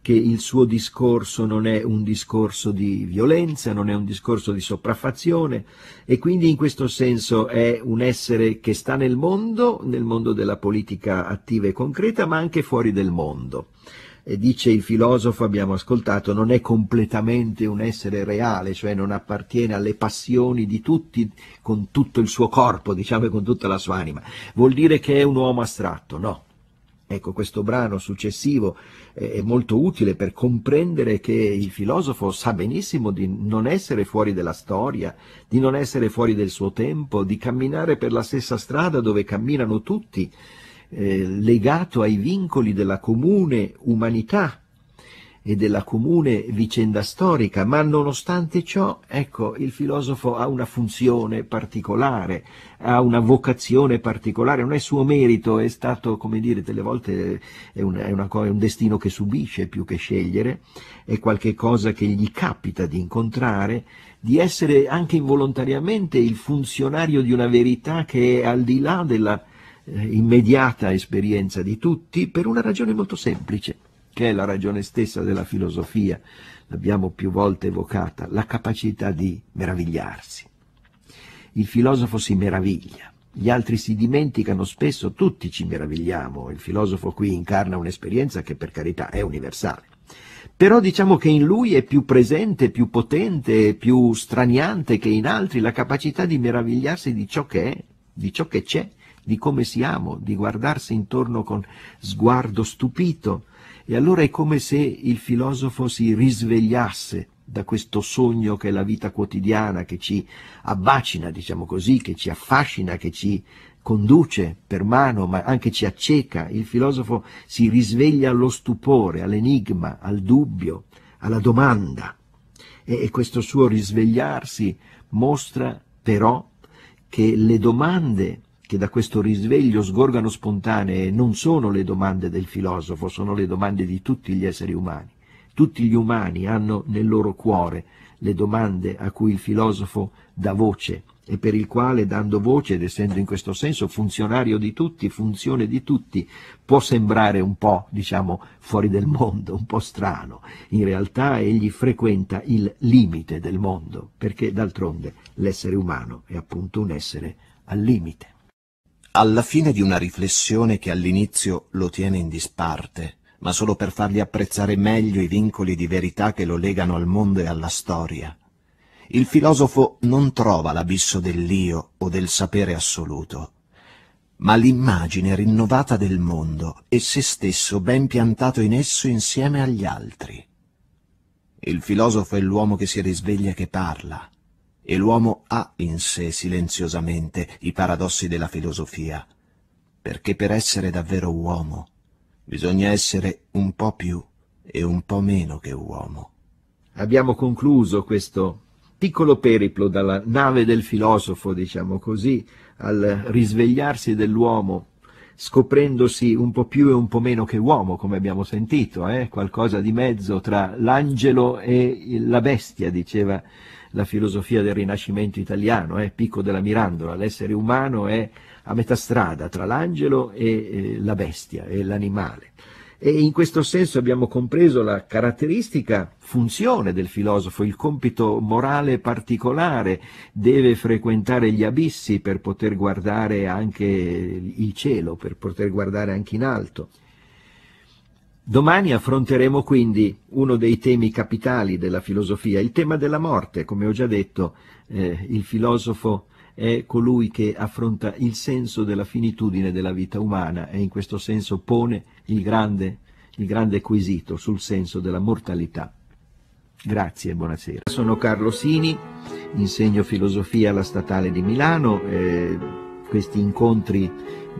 che il suo discorso non è un discorso di violenza, non è un discorso di sopraffazione e quindi in questo senso è un essere che sta nel mondo, nel mondo della politica attiva e concreta, ma anche fuori del mondo dice il filosofo, abbiamo ascoltato, non è completamente un essere reale, cioè non appartiene alle passioni di tutti con tutto il suo corpo, diciamo, e con tutta la sua anima. Vuol dire che è un uomo astratto, no. Ecco, questo brano successivo eh, è molto utile per comprendere che il filosofo sa benissimo di non essere fuori della storia, di non essere fuori del suo tempo, di camminare per la stessa strada dove camminano tutti, eh, legato ai vincoli della comune umanità e della comune vicenda storica, ma nonostante ciò, ecco, il filosofo ha una funzione particolare, ha una vocazione particolare, non è suo merito, è stato, come dire, delle volte è, un, è, una, è un destino che subisce più che scegliere, è qualche cosa che gli capita di incontrare, di essere anche involontariamente il funzionario di una verità che è al di là della eh, immediata esperienza di tutti per una ragione molto semplice, che è la ragione stessa della filosofia, l'abbiamo più volte evocata, la capacità di meravigliarsi. Il filosofo si meraviglia, gli altri si dimenticano spesso, tutti ci meravigliamo, il filosofo qui incarna un'esperienza che per carità è universale. Però diciamo che in lui è più presente, più potente, più straniante che in altri la capacità di meravigliarsi di ciò che è, di ciò che c'è, di come siamo, di guardarsi intorno con sguardo stupito. E allora è come se il filosofo si risvegliasse da questo sogno che è la vita quotidiana, che ci abbacina, diciamo così, che ci affascina, che ci conduce per mano, ma anche ci acceca. Il filosofo si risveglia allo stupore, all'enigma, al dubbio, alla domanda. E questo suo risvegliarsi mostra però che le domande che da questo risveglio sgorgano spontanee non sono le domande del filosofo, sono le domande di tutti gli esseri umani. Tutti gli umani hanno nel loro cuore le domande a cui il filosofo dà voce e per il quale, dando voce ed essendo in questo senso funzionario di tutti, funzione di tutti, può sembrare un po', diciamo, fuori del mondo, un po' strano. In realtà egli frequenta il limite del mondo, perché d'altronde l'essere umano è appunto un essere al limite alla fine di una riflessione che all'inizio lo tiene in disparte, ma solo per fargli apprezzare meglio i vincoli di verità che lo legano al mondo e alla storia. Il filosofo non trova l'abisso dell'io o del sapere assoluto, ma l'immagine rinnovata del mondo e se stesso ben piantato in esso insieme agli altri. Il filosofo è l'uomo che si risveglia e che parla, e l'uomo ha in sé silenziosamente i paradossi della filosofia, perché per essere davvero uomo bisogna essere un po' più e un po' meno che uomo. Abbiamo concluso questo piccolo periplo dalla nave del filosofo, diciamo così, al risvegliarsi dell'uomo, scoprendosi un po' più e un po' meno che uomo, come abbiamo sentito, eh? qualcosa di mezzo tra l'angelo e la bestia, diceva la filosofia del Rinascimento italiano, eh, Picco della Mirandola, l'essere umano è a metà strada tra l'angelo e eh, la bestia e l'animale. E in questo senso abbiamo compreso la caratteristica funzione del filosofo, il compito morale particolare, deve frequentare gli abissi per poter guardare anche il cielo, per poter guardare anche in alto. Domani affronteremo quindi uno dei temi capitali della filosofia, il tema della morte. Come ho già detto, eh, il filosofo è colui che affronta il senso della finitudine della vita umana e in questo senso pone il grande, il grande quesito sul senso della mortalità. Grazie e buonasera. Sono Carlo Sini, insegno filosofia alla Statale di Milano. Eh, questi incontri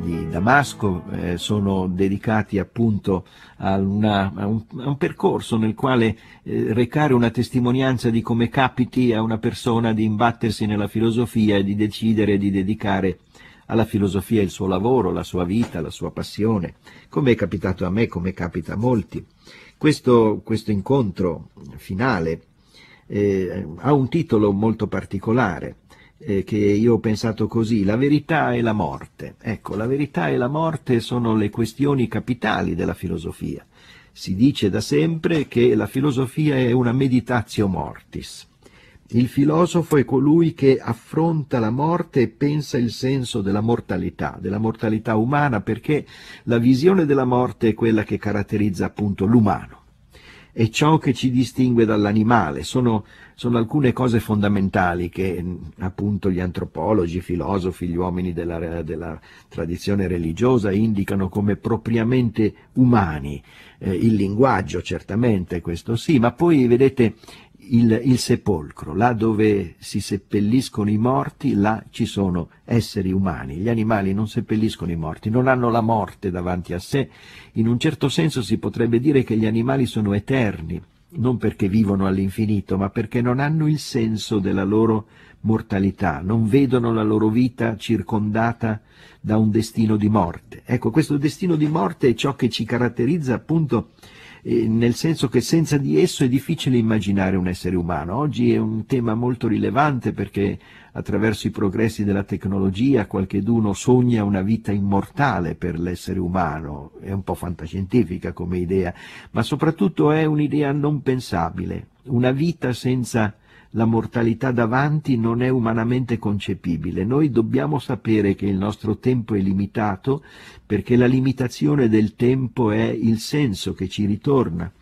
di Damasco eh, sono dedicati appunto a, una, a, un, a, un, percorso nel quale eh, recare una testimonianza di come capiti a una persona di imbattersi nella filosofia e di decidere di dedicare alla filosofia il suo lavoro, la sua vita, la sua passione, come è capitato a me, come capita a molti. Questo, questo incontro finale eh, ha un titolo molto particolare, eh, che io ho pensato così, la verità e la morte. Ecco, la verità e la morte sono le questioni capitali della filosofia. Si dice da sempre che la filosofia è una meditatio mortis. Il filosofo è colui che affronta la morte e pensa il senso della mortalità, della mortalità umana, perché la visione della morte è quella che caratterizza appunto l'umano è ciò che ci distingue dall'animale, sono, sono alcune cose fondamentali che mm, appunto gli antropologi, i filosofi, gli uomini della, della, tradizione religiosa indicano come propriamente umani, eh, il linguaggio certamente questo sì, ma poi vedete il, il, sepolcro, là dove si seppelliscono i morti, là ci sono esseri umani. Gli animali non seppelliscono i morti, non hanno la morte davanti a sé. In un certo senso si potrebbe dire che gli animali sono eterni, non perché vivono all'infinito, ma perché non hanno il senso della loro mortalità, non vedono la loro vita circondata da un destino di morte. Ecco, questo destino di morte è ciò che ci caratterizza appunto eh, nel senso che senza di esso è difficile immaginare un essere umano. Oggi è un tema molto rilevante perché attraverso i progressi della tecnologia qualcheduno sogna una vita immortale per l'essere umano, è un po' fantascientifica come idea, ma soprattutto è un'idea non pensabile, una vita senza la mortalità davanti non è umanamente concepibile. Noi dobbiamo sapere che il nostro tempo è limitato perché la limitazione del tempo è il senso che ci ritorna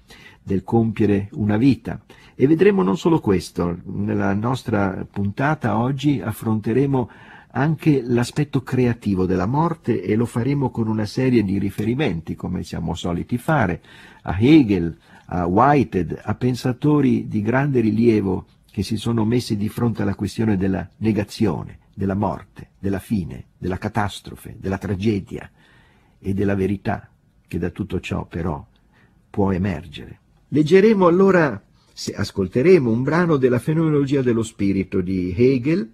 del compiere una vita. E vedremo non solo questo, nella nostra puntata oggi affronteremo anche l'aspetto creativo della morte e lo faremo con una serie di riferimenti, come siamo soliti fare, a Hegel, a Whitehead, a pensatori di grande rilievo che si sono messi di fronte alla questione della negazione, della morte, della fine, della catastrofe, della tragedia e della verità che da tutto ciò però può emergere. Leggeremo allora, ascolteremo un brano della fenomenologia dello spirito di Hegel,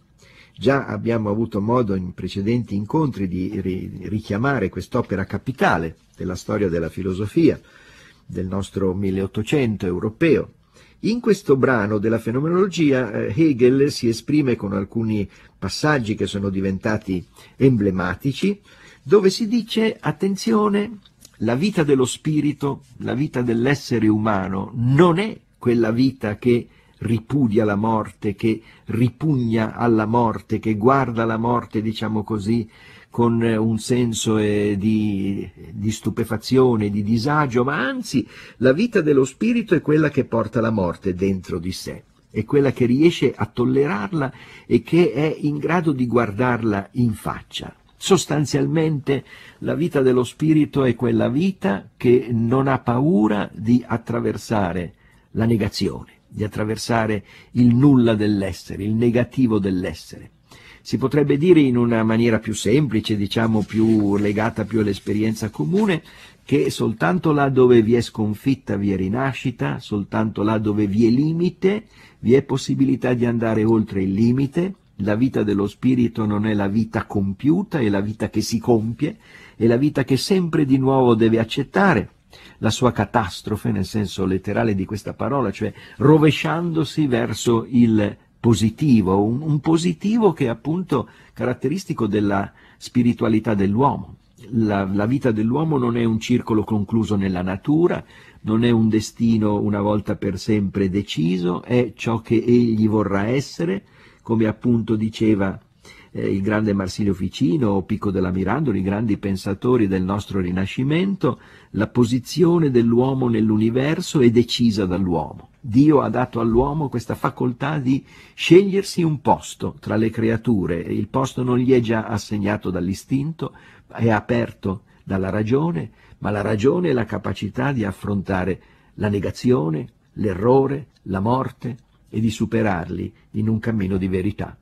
Già abbiamo avuto modo in precedenti incontri di richiamare quest'opera capitale della storia della filosofia del nostro 1800 europeo, in questo brano della fenomenologia eh, Hegel si esprime con alcuni passaggi che sono diventati emblematici, dove si dice attenzione, la vita dello spirito, la vita dell'essere umano non è quella vita che ripudia la morte, che ripugna alla morte, che guarda la morte, diciamo così, con eh, un senso eh, di, di stupefazione, di disagio, ma anzi la vita dello spirito è quella che porta la morte dentro di sé, è quella che riesce a tollerarla e che è in grado di guardarla in faccia. Sostanzialmente la vita dello spirito è quella vita che non ha paura di attraversare la negazione, di attraversare il nulla dell'essere, il negativo dell'essere si potrebbe dire in una maniera più semplice, diciamo più legata più all'esperienza comune, che soltanto là dove vi è sconfitta vi è rinascita, soltanto là dove vi è limite vi è possibilità di andare oltre il limite, la vita dello spirito non è la vita compiuta, è la vita che si compie, è la vita che sempre di nuovo deve accettare la sua catastrofe, nel senso letterale di questa parola, cioè rovesciandosi verso il positivo, un, un positivo che è appunto caratteristico della spiritualità dell'uomo. La, la, vita dell'uomo non è un circolo concluso nella natura, non è un destino una volta per sempre deciso, è ciò che egli vorrà essere, come appunto diceva eh, il grande Marsilio Ficino o Pico della Mirandola, i grandi pensatori del nostro Rinascimento, la posizione dell'uomo nell'universo è decisa dall'uomo. Dio ha dato all'uomo questa facoltà di scegliersi un posto tra le creature, il posto non gli è già assegnato dall'istinto, è aperto dalla ragione, ma la ragione è la capacità di affrontare la negazione, l'errore, la morte e di superarli in un cammino di verità.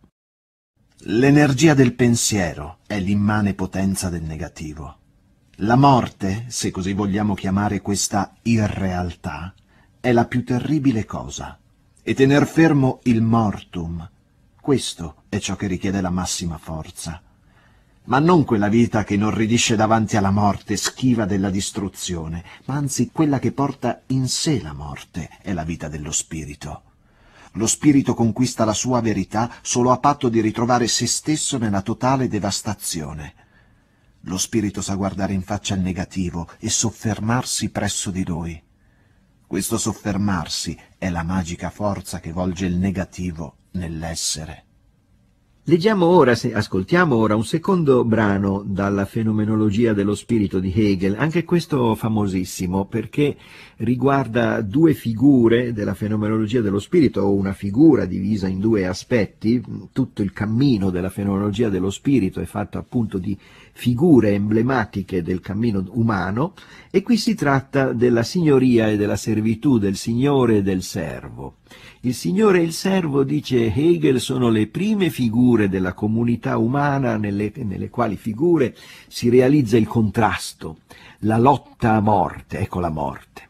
L'energia del pensiero è l'immane potenza del negativo. La morte, se così vogliamo chiamare questa irrealtà, è la più terribile cosa. E tener fermo il mortum, questo è ciò che richiede la massima forza. Ma non quella vita che inorridisce davanti alla morte, schiva della distruzione, ma anzi quella che porta in sé la morte, è la vita dello spirito. Lo spirito conquista la sua verità solo a patto di ritrovare se stesso nella totale devastazione. Lo spirito sa guardare in faccia il negativo e soffermarsi presso di lui. Questo soffermarsi è la magica forza che volge il negativo nell'essere. Leggiamo ora, ascoltiamo ora un secondo brano dalla fenomenologia dello spirito di Hegel, anche questo famosissimo perché riguarda due figure della fenomenologia dello spirito, o una figura divisa in due aspetti, tutto il cammino della fenomenologia dello spirito è fatto appunto di figure emblematiche del cammino umano e qui si tratta della signoria e della servitù del Signore e del servo. Il Signore e il servo, dice Hegel, sono le prime figure della comunità umana nelle, nelle quali figure si realizza il contrasto, la lotta a morte, ecco la morte.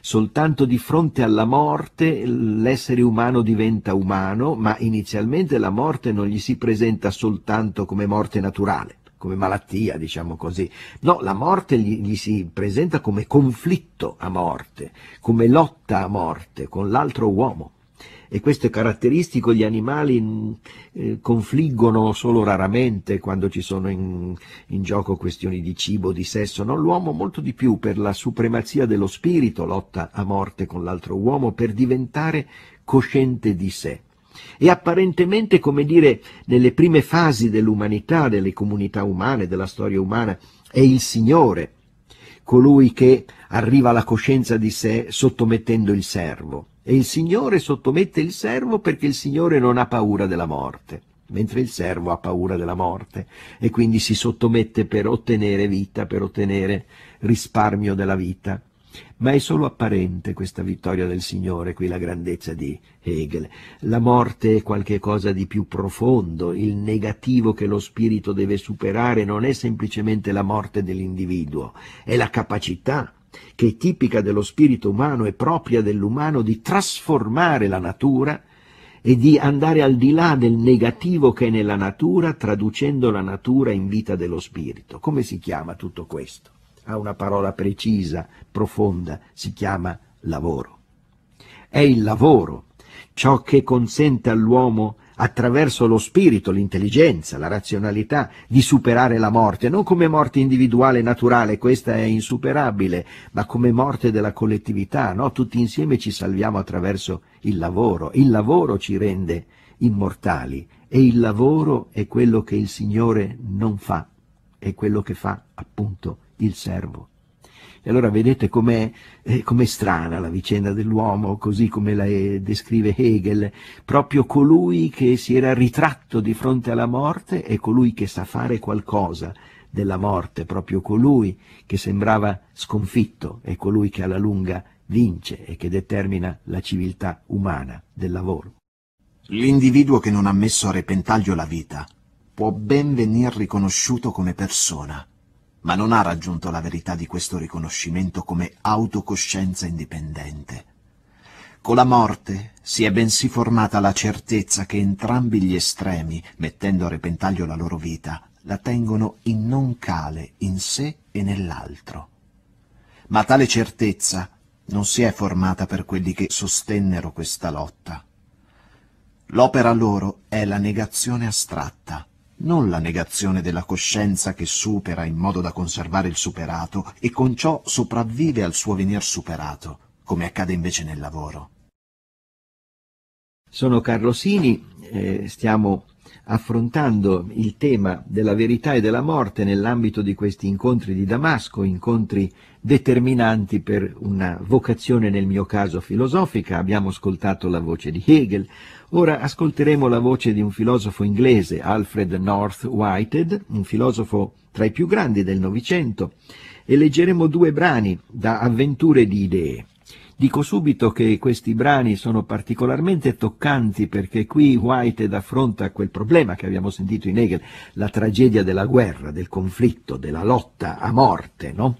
Soltanto di fronte alla morte l'essere umano diventa umano, ma inizialmente la morte non gli si presenta soltanto come morte naturale, come malattia, diciamo così. No, la morte gli, gli si presenta come conflitto a morte, come lotta a morte con l'altro uomo e questo è caratteristico, gli animali mm, eh, confliggono solo raramente quando ci sono in, in gioco questioni di cibo, di sesso, no? l'uomo molto di più per la supremazia dello spirito lotta a morte con l'altro uomo per diventare cosciente di sé. E apparentemente, come dire, nelle prime fasi dell'umanità, delle comunità umane, della storia umana, è il Signore colui che arriva alla coscienza di sé sottomettendo il servo e il Signore sottomette il servo perché il Signore non ha paura della morte, mentre il servo ha paura della morte e quindi si sottomette per ottenere vita, per ottenere risparmio della vita. Ma è solo apparente questa vittoria del Signore, qui la grandezza di Hegel. La morte è qualcosa di più profondo, il negativo che lo spirito deve superare non è semplicemente la morte dell'individuo, è la capacità che è tipica dello spirito umano e propria dell'umano di trasformare la natura e di andare al di là del negativo che è nella natura, traducendo la natura in vita dello spirito. Come si chiama tutto questo? Ha una parola precisa, profonda, si chiama lavoro. È il lavoro ciò che consente all'uomo attraverso lo spirito, l'intelligenza, la razionalità, di superare la morte, non come morte individuale e naturale, questa è insuperabile, ma come morte della collettività, no? Tutti insieme ci salviamo attraverso il lavoro, il lavoro ci rende immortali e il lavoro è quello che il Signore non fa, è quello che fa appunto il servo. E allora vedete com'è, eh, com'è strana la vicenda dell'uomo, così come la eh, descrive Hegel. Proprio colui che si era ritratto di fronte alla morte è colui che sa fare qualcosa della morte, proprio colui che sembrava sconfitto è colui che alla lunga vince e che determina la civiltà umana del lavoro. L'individuo che non ha messo a repentaglio la vita può ben venir riconosciuto come persona, ma non ha raggiunto la verità di questo riconoscimento come autocoscienza indipendente. Con la morte si è bensì formata la certezza che entrambi gli estremi, mettendo a repentaglio la loro vita, la tengono in non cale in sé e nell'altro. Ma tale certezza non si è formata per quelli che sostennero questa lotta. L'opera loro è la negazione astratta, non la negazione della coscienza che supera in modo da conservare il superato e con ciò sopravvive al suo venir superato, come accade invece nel lavoro. Sono Carlosini, eh, stiamo affrontando il tema della verità e della morte nell'ambito di questi incontri di Damasco, incontri determinanti per una vocazione nel mio caso filosofica, abbiamo ascoltato la voce di Hegel, ora ascolteremo la voce di un filosofo inglese, Alfred North Whitehead, un filosofo tra i più grandi del Novecento, e leggeremo due brani da Avventure di idee. Dico subito che questi brani sono particolarmente toccanti perché qui Whitehead affronta quel problema che abbiamo sentito in Hegel, la tragedia della guerra, del conflitto, della lotta a morte, no?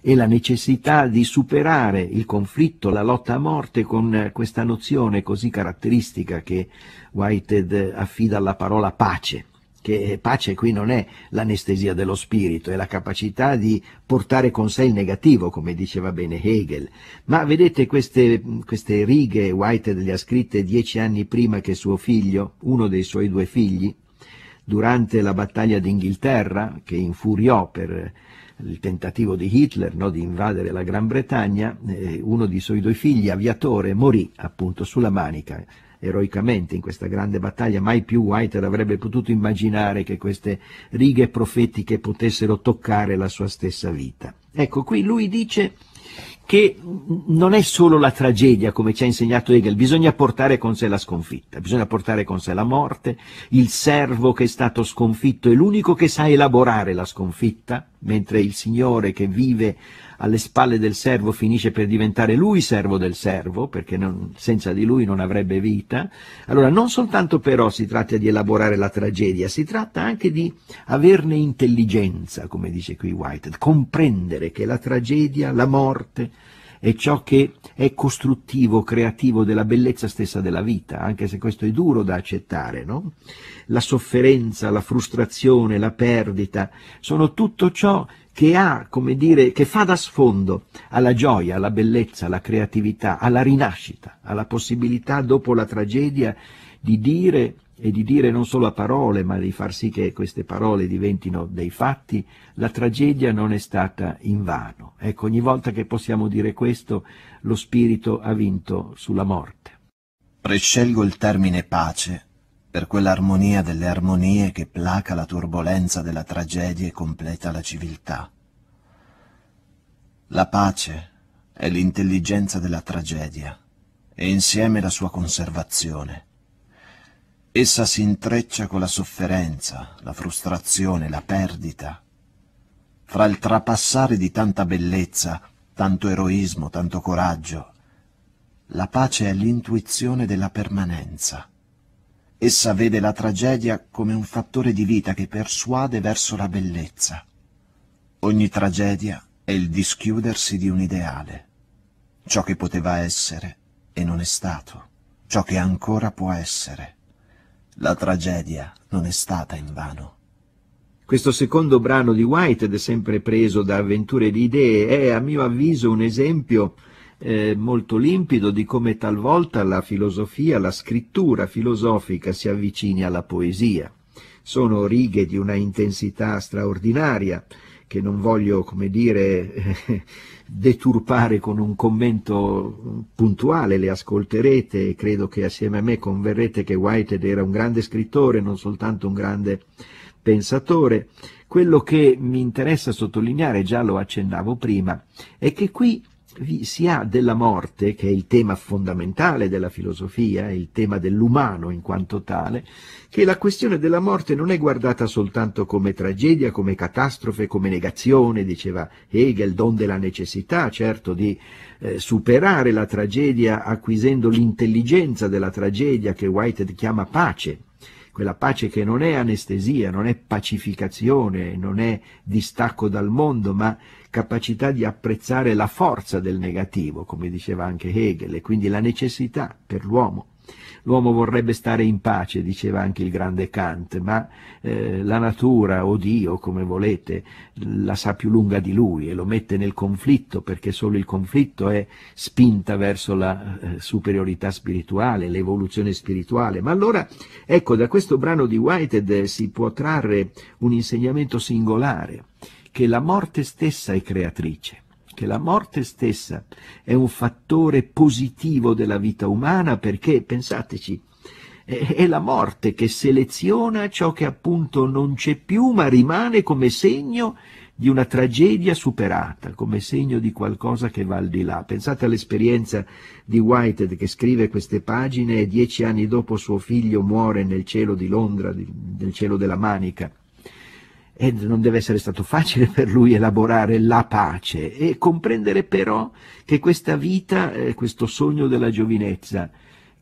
E la necessità di superare il conflitto, la lotta a morte con questa nozione così caratteristica che Whitehead affida alla parola pace che pace qui non è l'anestesia dello spirito, è la capacità di portare con sé il negativo, come diceva bene Hegel. Ma vedete queste, queste righe Whitehead le ha scritte dieci anni prima che suo figlio, uno dei suoi due figli, durante la battaglia d'Inghilterra, che infuriò per il tentativo di Hitler no, di invadere la Gran Bretagna, eh, uno dei suoi due figli, aviatore, morì appunto sulla Manica, eroicamente in questa grande battaglia, mai più Whiter avrebbe potuto immaginare che queste righe profetiche potessero toccare la sua stessa vita. Ecco, qui lui dice che non è solo la tragedia, come ci ha insegnato Hegel, bisogna portare con sé la sconfitta, bisogna portare con sé la morte, il servo che è stato sconfitto è l'unico che sa elaborare la sconfitta, mentre il Signore che vive alle spalle del servo finisce per diventare lui servo del servo, perché non, senza di lui non avrebbe vita. Allora non soltanto però si tratta di elaborare la tragedia, si tratta anche di averne intelligenza, come dice qui Whitehead, comprendere che la tragedia, la morte, è ciò che è costruttivo, creativo della bellezza stessa della vita, anche se questo è duro da accettare, no? La sofferenza, la frustrazione, la perdita, sono tutto ciò che ha, come dire, che fa da sfondo alla gioia, alla bellezza, alla creatività, alla rinascita, alla possibilità dopo la tragedia di dire e di dire non solo a parole, ma di far sì che queste parole diventino dei fatti, la tragedia non è stata in vano. Ecco, ogni volta che possiamo dire questo, lo spirito ha vinto sulla morte. Prescelgo il termine pace per quell'armonia delle armonie che placa la turbolenza della tragedia e completa la civiltà. La pace è l'intelligenza della tragedia e insieme la sua conservazione. Essa si intreccia con la sofferenza, la frustrazione, la perdita. Fra il trapassare di tanta bellezza, tanto eroismo, tanto coraggio, la pace è l'intuizione della permanenza Essa vede la tragedia come un fattore di vita che persuade verso la bellezza. Ogni tragedia è il dischiudersi di un ideale, ciò che poteva essere e non è stato, ciò che ancora può essere. La tragedia non è stata in vano. Questo secondo brano di White, ed è sempre preso da avventure di idee, è a mio avviso un esempio eh, molto limpido di come talvolta la filosofia, la scrittura filosofica si avvicini alla poesia. Sono righe di una intensità straordinaria che non voglio, come dire, deturpare con un commento puntuale, le ascolterete e credo che assieme a me converrete che Whitehead era un grande scrittore, non soltanto un grande pensatore. Quello che mi interessa sottolineare, già lo accennavo prima, è che qui vi, si ha della morte, che è il tema fondamentale della filosofia, il tema dell'umano in quanto tale, che la questione della morte non è guardata soltanto come tragedia, come catastrofe, come negazione, diceva Hegel, donde la necessità, certo, di eh, superare la tragedia acquisendo l'intelligenza della tragedia che Whitehead chiama pace, quella pace che non è anestesia, non è pacificazione, non è distacco dal mondo, ma capacità di apprezzare la forza del negativo, come diceva anche Hegel, e quindi la necessità per l'uomo. L'uomo vorrebbe stare in pace, diceva anche il grande Kant, ma eh, la natura o Dio, come volete, la sa più lunga di lui e lo mette nel conflitto, perché solo il conflitto è spinta verso la eh, superiorità spirituale, l'evoluzione spirituale. Ma allora, ecco, da questo brano di Whitehead si può trarre un insegnamento singolare che la morte stessa è creatrice, che la morte stessa è un fattore positivo della vita umana perché, pensateci, è la morte che seleziona ciò che appunto non c'è più ma rimane come segno di una tragedia superata, come segno di qualcosa che va al di là. Pensate all'esperienza di Whitehead che scrive queste pagine e dieci anni dopo suo figlio muore nel cielo di Londra, nel cielo della Manica e non deve essere stato facile per lui elaborare la pace e comprendere però che questa vita, eh, questo sogno della giovinezza,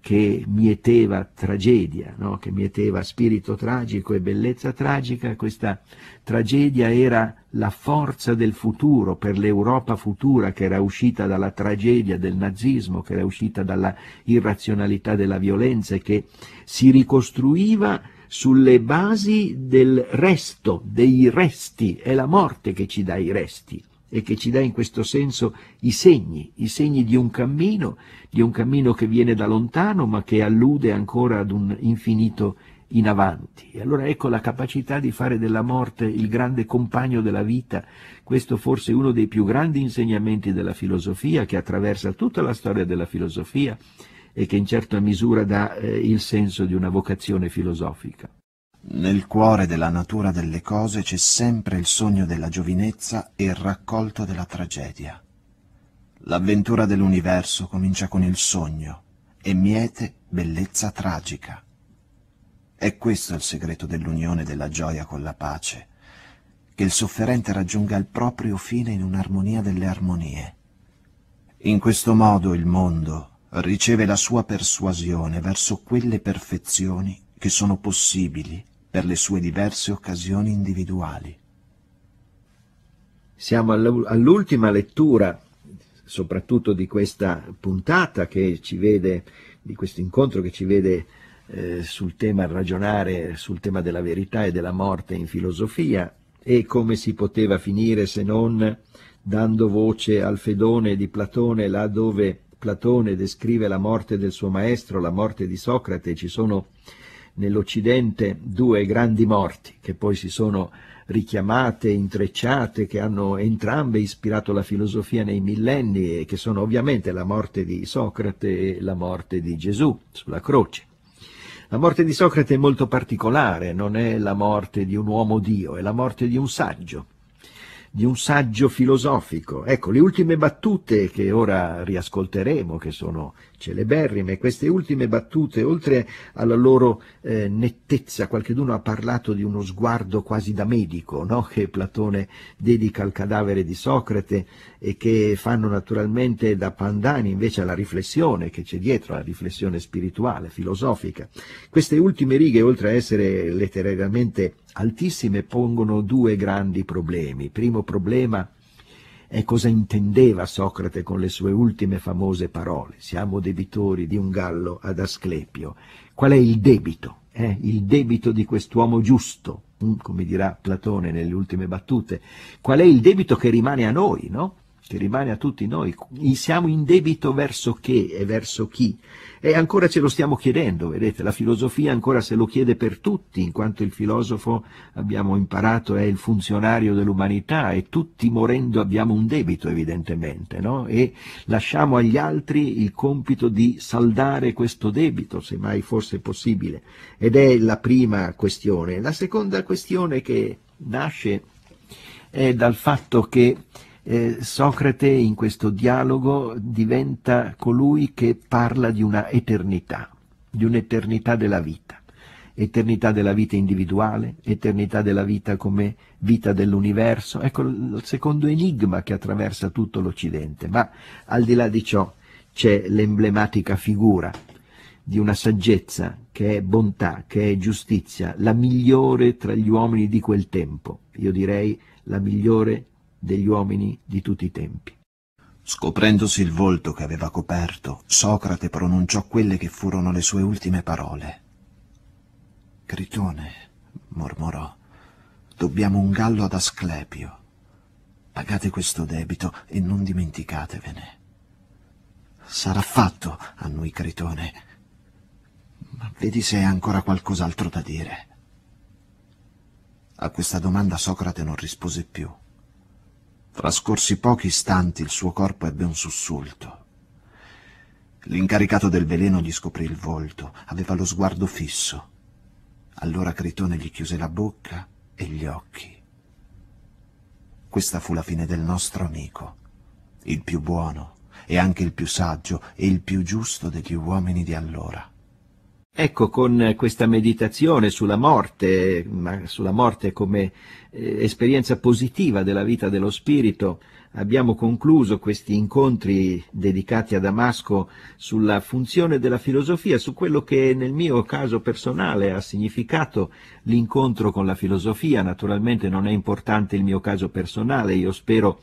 che mieteva tragedia, no? che mieteva spirito tragico e bellezza tragica, questa tragedia era la forza del futuro per l'Europa futura che era uscita dalla tragedia del nazismo, che era uscita dalla irrazionalità della violenza e che si ricostruiva sulle basi del resto, dei resti, è la morte che ci dà i resti e che ci dà in questo senso i segni, i segni di un cammino, di un cammino che viene da lontano ma che allude ancora ad un infinito in avanti. E allora ecco la capacità di fare della morte il grande compagno della vita, questo forse è uno dei più grandi insegnamenti della filosofia che attraversa tutta la storia della filosofia e che in certa misura dà eh, il senso di una vocazione filosofica. Nel cuore della natura delle cose c'è sempre il sogno della giovinezza e il raccolto della tragedia. L'avventura dell'universo comincia con il sogno e miete bellezza tragica. È questo il segreto dell'unione della gioia con la pace, che il sofferente raggiunga il proprio fine in un'armonia delle armonie. In questo modo il mondo, riceve la sua persuasione verso quelle perfezioni che sono possibili per le sue diverse occasioni individuali. Siamo all'ultima lettura, soprattutto di questa puntata che ci vede, di questo incontro che ci vede eh, sul tema ragionare, sul tema della verità e della morte in filosofia e come si poteva finire se non dando voce al Fedone di Platone là dove Platone descrive la morte del suo maestro, la morte di Socrate, ci sono nell'Occidente due grandi morti che poi si sono richiamate, intrecciate, che hanno entrambe ispirato la filosofia nei millenni e che sono ovviamente la morte di Socrate e la morte di Gesù sulla croce. La morte di Socrate è molto particolare, non è la morte di un uomo Dio, è la morte di un saggio di un saggio filosofico. Ecco, le ultime battute che ora riascolteremo, che sono celeberrime. Queste ultime battute, oltre alla loro eh, nettezza, qualcuno ha parlato di uno sguardo quasi da medico no? che Platone dedica al cadavere di Socrate e che fanno naturalmente da Pandani invece alla riflessione che c'è dietro, alla riflessione spirituale, filosofica. Queste ultime righe, oltre a essere letterariamente altissime, pongono due grandi problemi. Primo problema e cosa intendeva Socrate con le sue ultime famose parole? Siamo debitori di un gallo ad Asclepio. Qual è il debito? Eh? Il debito di quest'uomo giusto, mm, come dirà Platone nelle ultime battute. Qual è il debito che rimane a noi, no? che rimane a tutti noi. Siamo in debito verso che e verso chi? E ancora ce lo stiamo chiedendo, vedete, la filosofia ancora se lo chiede per tutti, in quanto il filosofo, abbiamo imparato, è il funzionario dell'umanità e tutti morendo abbiamo un debito evidentemente, no? E lasciamo agli altri il compito di saldare questo debito, se mai fosse possibile. Ed è la prima questione. La seconda questione che nasce è dal fatto che eh, Socrate in questo dialogo diventa colui che parla di una eternità, di un'eternità della vita, eternità della vita individuale, eternità della vita come vita dell'universo, ecco il secondo enigma che attraversa tutto l'Occidente, ma al di là di ciò c'è l'emblematica figura di una saggezza che è bontà, che è giustizia, la migliore tra gli uomini di quel tempo, io direi la migliore degli uomini di tutti i tempi. Scoprendosi il volto che aveva coperto, Socrate pronunciò quelle che furono le sue ultime parole. Critone, mormorò, dobbiamo un gallo ad Asclepio. Pagate questo debito e non dimenticatevene. Sarà fatto, annui Critone. Ma vedi se hai ancora qualcos'altro da dire. A questa domanda Socrate non rispose più. Trascorsi pochi istanti il suo corpo ebbe un sussulto. L'incaricato del veleno gli scoprì il volto, aveva lo sguardo fisso. Allora Critone gli chiuse la bocca e gli occhi. Questa fu la fine del nostro amico, il più buono e anche il più saggio e il più giusto degli uomini di allora. Ecco, con questa meditazione sulla morte, ma sulla morte come eh, esperienza positiva della vita dello spirito, abbiamo concluso questi incontri dedicati a Damasco sulla funzione della filosofia, su quello che nel mio caso personale ha significato l'incontro con la filosofia. Naturalmente non è importante il mio caso personale, io spero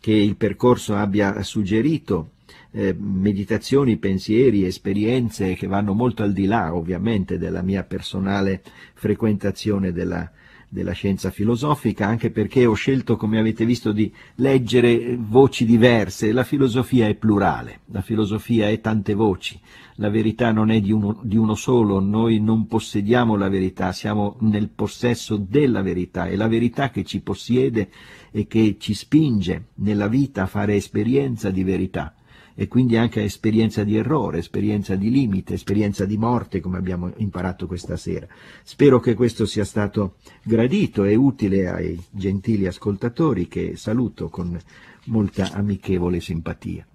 che il percorso abbia suggerito eh, meditazioni, pensieri, esperienze che vanno molto al di là ovviamente della mia personale frequentazione della, della scienza filosofica, anche perché ho scelto, come avete visto, di leggere voci diverse. La filosofia è plurale, la filosofia è tante voci, la verità non è di uno, di uno, solo, noi non possediamo la verità, siamo nel possesso della verità, è la verità che ci possiede e che ci spinge nella vita a fare esperienza di verità e quindi anche esperienza di errore, esperienza di limite, esperienza di morte come abbiamo imparato questa sera. Spero che questo sia stato gradito e utile ai gentili ascoltatori che saluto con molta amichevole simpatia.